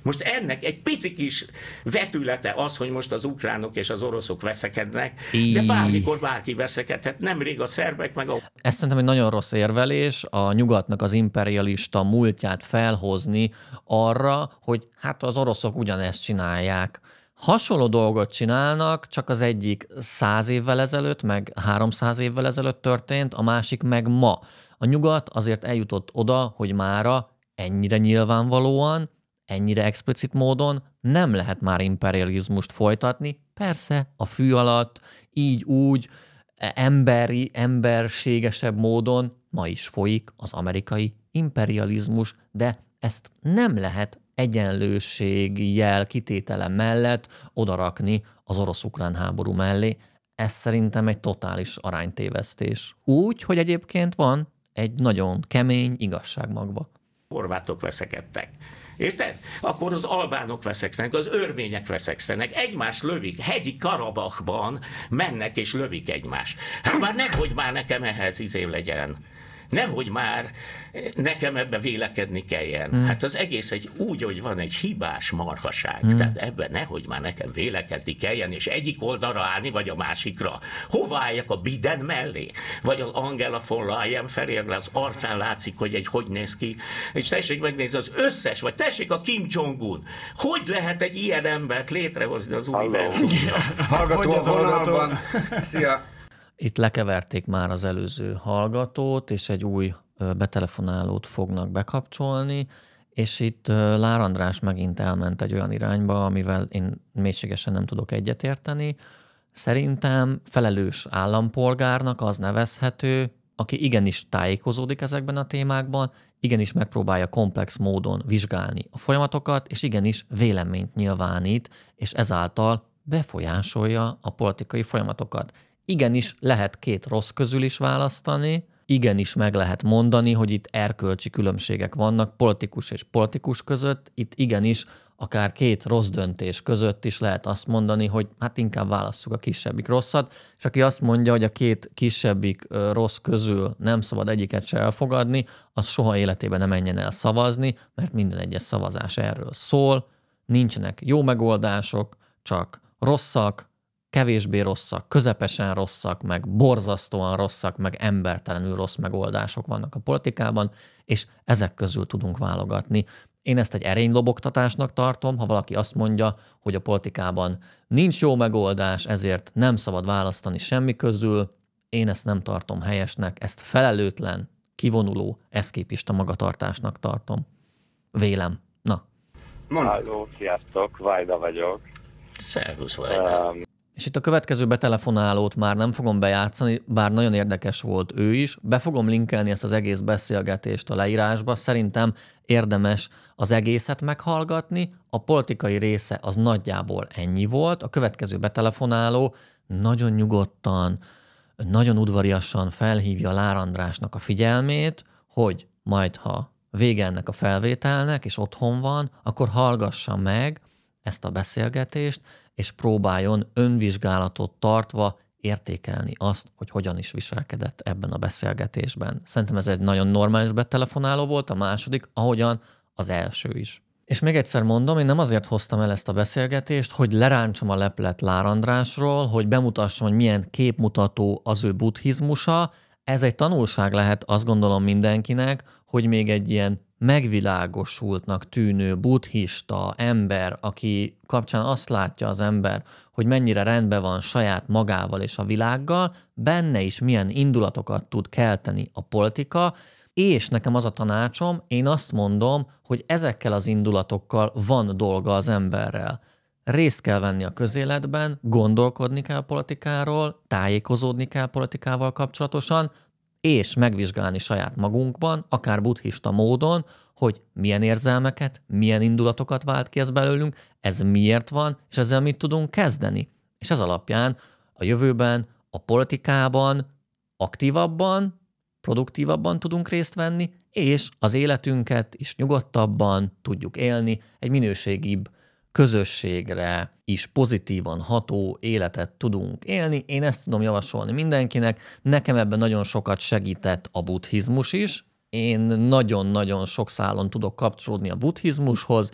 Most ennek egy pici kis vetülete az, hogy most az ukránok és az oroszok veszekednek, de bármikor bárki veszekedhet, nemrég a szerbek meg a... Ez szerintem egy nagyon rossz érvelés a nyugatnak az imperialista múltját felhozni arra, hogy hát az oroszok ugyanezt csinálják hasonló dolgot csinálnak, csak az egyik száz évvel ezelőtt, meg 300 évvel ezelőtt történt, a másik meg ma. A nyugat azért eljutott oda, hogy mára ennyire nyilvánvalóan, ennyire explicit módon nem lehet már imperializmust folytatni, persze a fű alatt, így úgy, e, emberi, emberségesebb módon ma is folyik az amerikai imperializmus, de ezt nem lehet egyenlőség jel kitétele mellett odarakni az orosz-ukrán háború mellé. Ez szerintem egy totális aránytévesztés. Úgy, hogy egyébként van egy nagyon kemény igazság magba. Horvátok veszekedtek. Érted? Akkor az albánok veszekszenek, az örmények veszekszenek, egymás lövik, hegyi Karabachban mennek és lövik egymást. Hát már nehogy már nekem ehhez izém legyen Nehogy már nekem ebbe vélekedni kelljen. Mm. Hát az egész egy úgy, hogy van egy hibás marhaság. Mm. Tehát ebbe nehogy már nekem vélekedni kelljen, és egyik oldalra állni, vagy a másikra. Hova álljak a Biden mellé? Vagy az Angela von Leyen felé, az arcán látszik, hogy egy hogy néz ki. És tessék megnézni az összes, vagy tessék a Kim Jong-un. Hogy lehet egy ilyen embert létrehozni az univerzumban? Hallgató a vonalban. Szia! Itt lekeverték már az előző hallgatót, és egy új betelefonálót fognak bekapcsolni, és itt Lár András megint elment egy olyan irányba, amivel én mélységesen nem tudok egyetérteni. Szerintem felelős állampolgárnak az nevezhető, aki igenis tájékozódik ezekben a témákban, igenis megpróbálja komplex módon vizsgálni a folyamatokat, és igenis véleményt nyilvánít, és ezáltal befolyásolja a politikai folyamatokat igenis lehet két rossz közül is választani, igenis meg lehet mondani, hogy itt erkölcsi különbségek vannak politikus és politikus között, itt igenis akár két rossz döntés között is lehet azt mondani, hogy hát inkább válasszuk a kisebbik rosszat, és aki azt mondja, hogy a két kisebbik rossz közül nem szabad egyiket se elfogadni, az soha életében nem menjen el szavazni, mert minden egyes szavazás erről szól, nincsenek jó megoldások, csak rosszak, kevésbé rosszak, közepesen rosszak, meg borzasztóan rosszak, meg embertelenül rossz megoldások vannak a politikában, és ezek közül tudunk válogatni. Én ezt egy erénylobogtatásnak tartom, ha valaki azt mondja, hogy a politikában nincs jó megoldás, ezért nem szabad választani semmi közül, én ezt nem tartom helyesnek, ezt felelőtlen, kivonuló, eszképista magatartásnak tartom. Vélem. Na. Hello, sziasztok, Vajda vagyok. Szervusz, Vajda. Um, és itt a következő betelefonálót már nem fogom bejátszani, bár nagyon érdekes volt ő is. Be fogom linkelni ezt az egész beszélgetést a leírásba. Szerintem érdemes az egészet meghallgatni. A politikai része az nagyjából ennyi volt. A következő betelefonáló nagyon nyugodtan, nagyon udvariasan felhívja Lár Andrásnak a figyelmét, hogy majd ha vége ennek a felvételnek, és otthon van, akkor hallgassa meg ezt a beszélgetést, és próbáljon önvizsgálatot tartva értékelni azt, hogy hogyan is viselkedett ebben a beszélgetésben. Szerintem ez egy nagyon normális betelefonáló volt, a második, ahogyan az első is. És még egyszer mondom, én nem azért hoztam el ezt a beszélgetést, hogy leráncsom a leplet Lárandrásról, hogy bemutassam, hogy milyen képmutató az ő buddhizmusa. Ez egy tanulság lehet, azt gondolom mindenkinek, hogy még egy ilyen megvilágosultnak tűnő buddhista ember, aki kapcsán azt látja az ember, hogy mennyire rendben van saját magával és a világgal, benne is milyen indulatokat tud kelteni a politika, és nekem az a tanácsom, én azt mondom, hogy ezekkel az indulatokkal van dolga az emberrel. Részt kell venni a közéletben, gondolkodni kell politikáról, tájékozódni kell politikával kapcsolatosan, és megvizsgálni saját magunkban, akár buddhista módon, hogy milyen érzelmeket, milyen indulatokat vált ki ez belőlünk, ez miért van, és ezzel mit tudunk kezdeni. És ez alapján a jövőben, a politikában aktívabban, produktívabban tudunk részt venni, és az életünket is nyugodtabban tudjuk élni, egy minőségibb közösségre is pozitívan ható életet tudunk élni. Én ezt tudom javasolni mindenkinek. Nekem ebben nagyon sokat segített a buddhizmus is. Én nagyon-nagyon sok szálon tudok kapcsolódni a buddhizmushoz,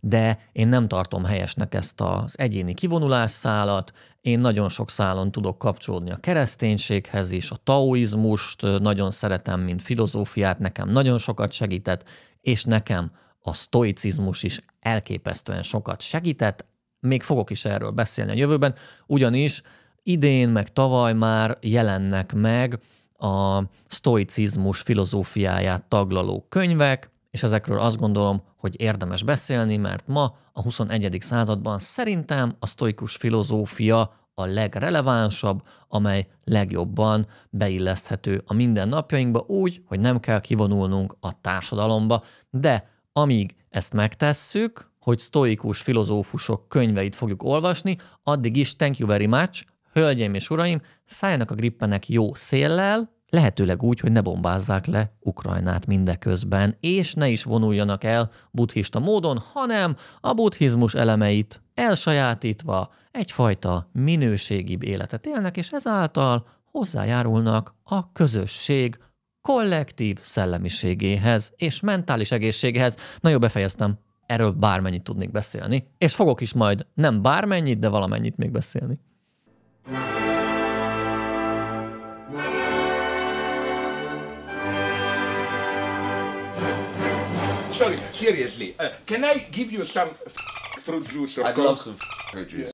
de én nem tartom helyesnek ezt az egyéni kivonulás szálat, én nagyon sok szálon tudok kapcsolódni a kereszténységhez is, a taoizmust nagyon szeretem, mint filozófiát, nekem nagyon sokat segített, és nekem a stoicizmus is elképesztően sokat segített, még fogok is erről beszélni a jövőben, ugyanis idén meg tavaly már jelennek meg a stoicizmus filozófiáját taglaló könyvek, és ezekről azt gondolom, hogy érdemes beszélni, mert ma a 21. században szerintem a sztoikus filozófia a legrelevánsabb, amely legjobban beilleszthető a mindennapjainkba úgy, hogy nem kell kivonulnunk a társadalomba, de amíg ezt megtesszük, hogy sztoikus filozófusok könyveit fogjuk olvasni, addig is thank you very much, hölgyeim és uraim, szálljanak a grippenek jó széllel, lehetőleg úgy, hogy ne bombázzák le Ukrajnát mindeközben, és ne is vonuljanak el buddhista módon, hanem a buddhizmus elemeit elsajátítva egyfajta minőségibb életet élnek, és ezáltal hozzájárulnak a közösség kollektív szellemiségéhez és mentális egészségéhez. Na jó, befejeztem. Erről bármennyit tudnék beszélni, és fogok is majd nem bármennyit, de valamennyit még beszélni. Sorry, seriously, uh, can I give you some fruit juice or I'd love some fruit juice. Yeah.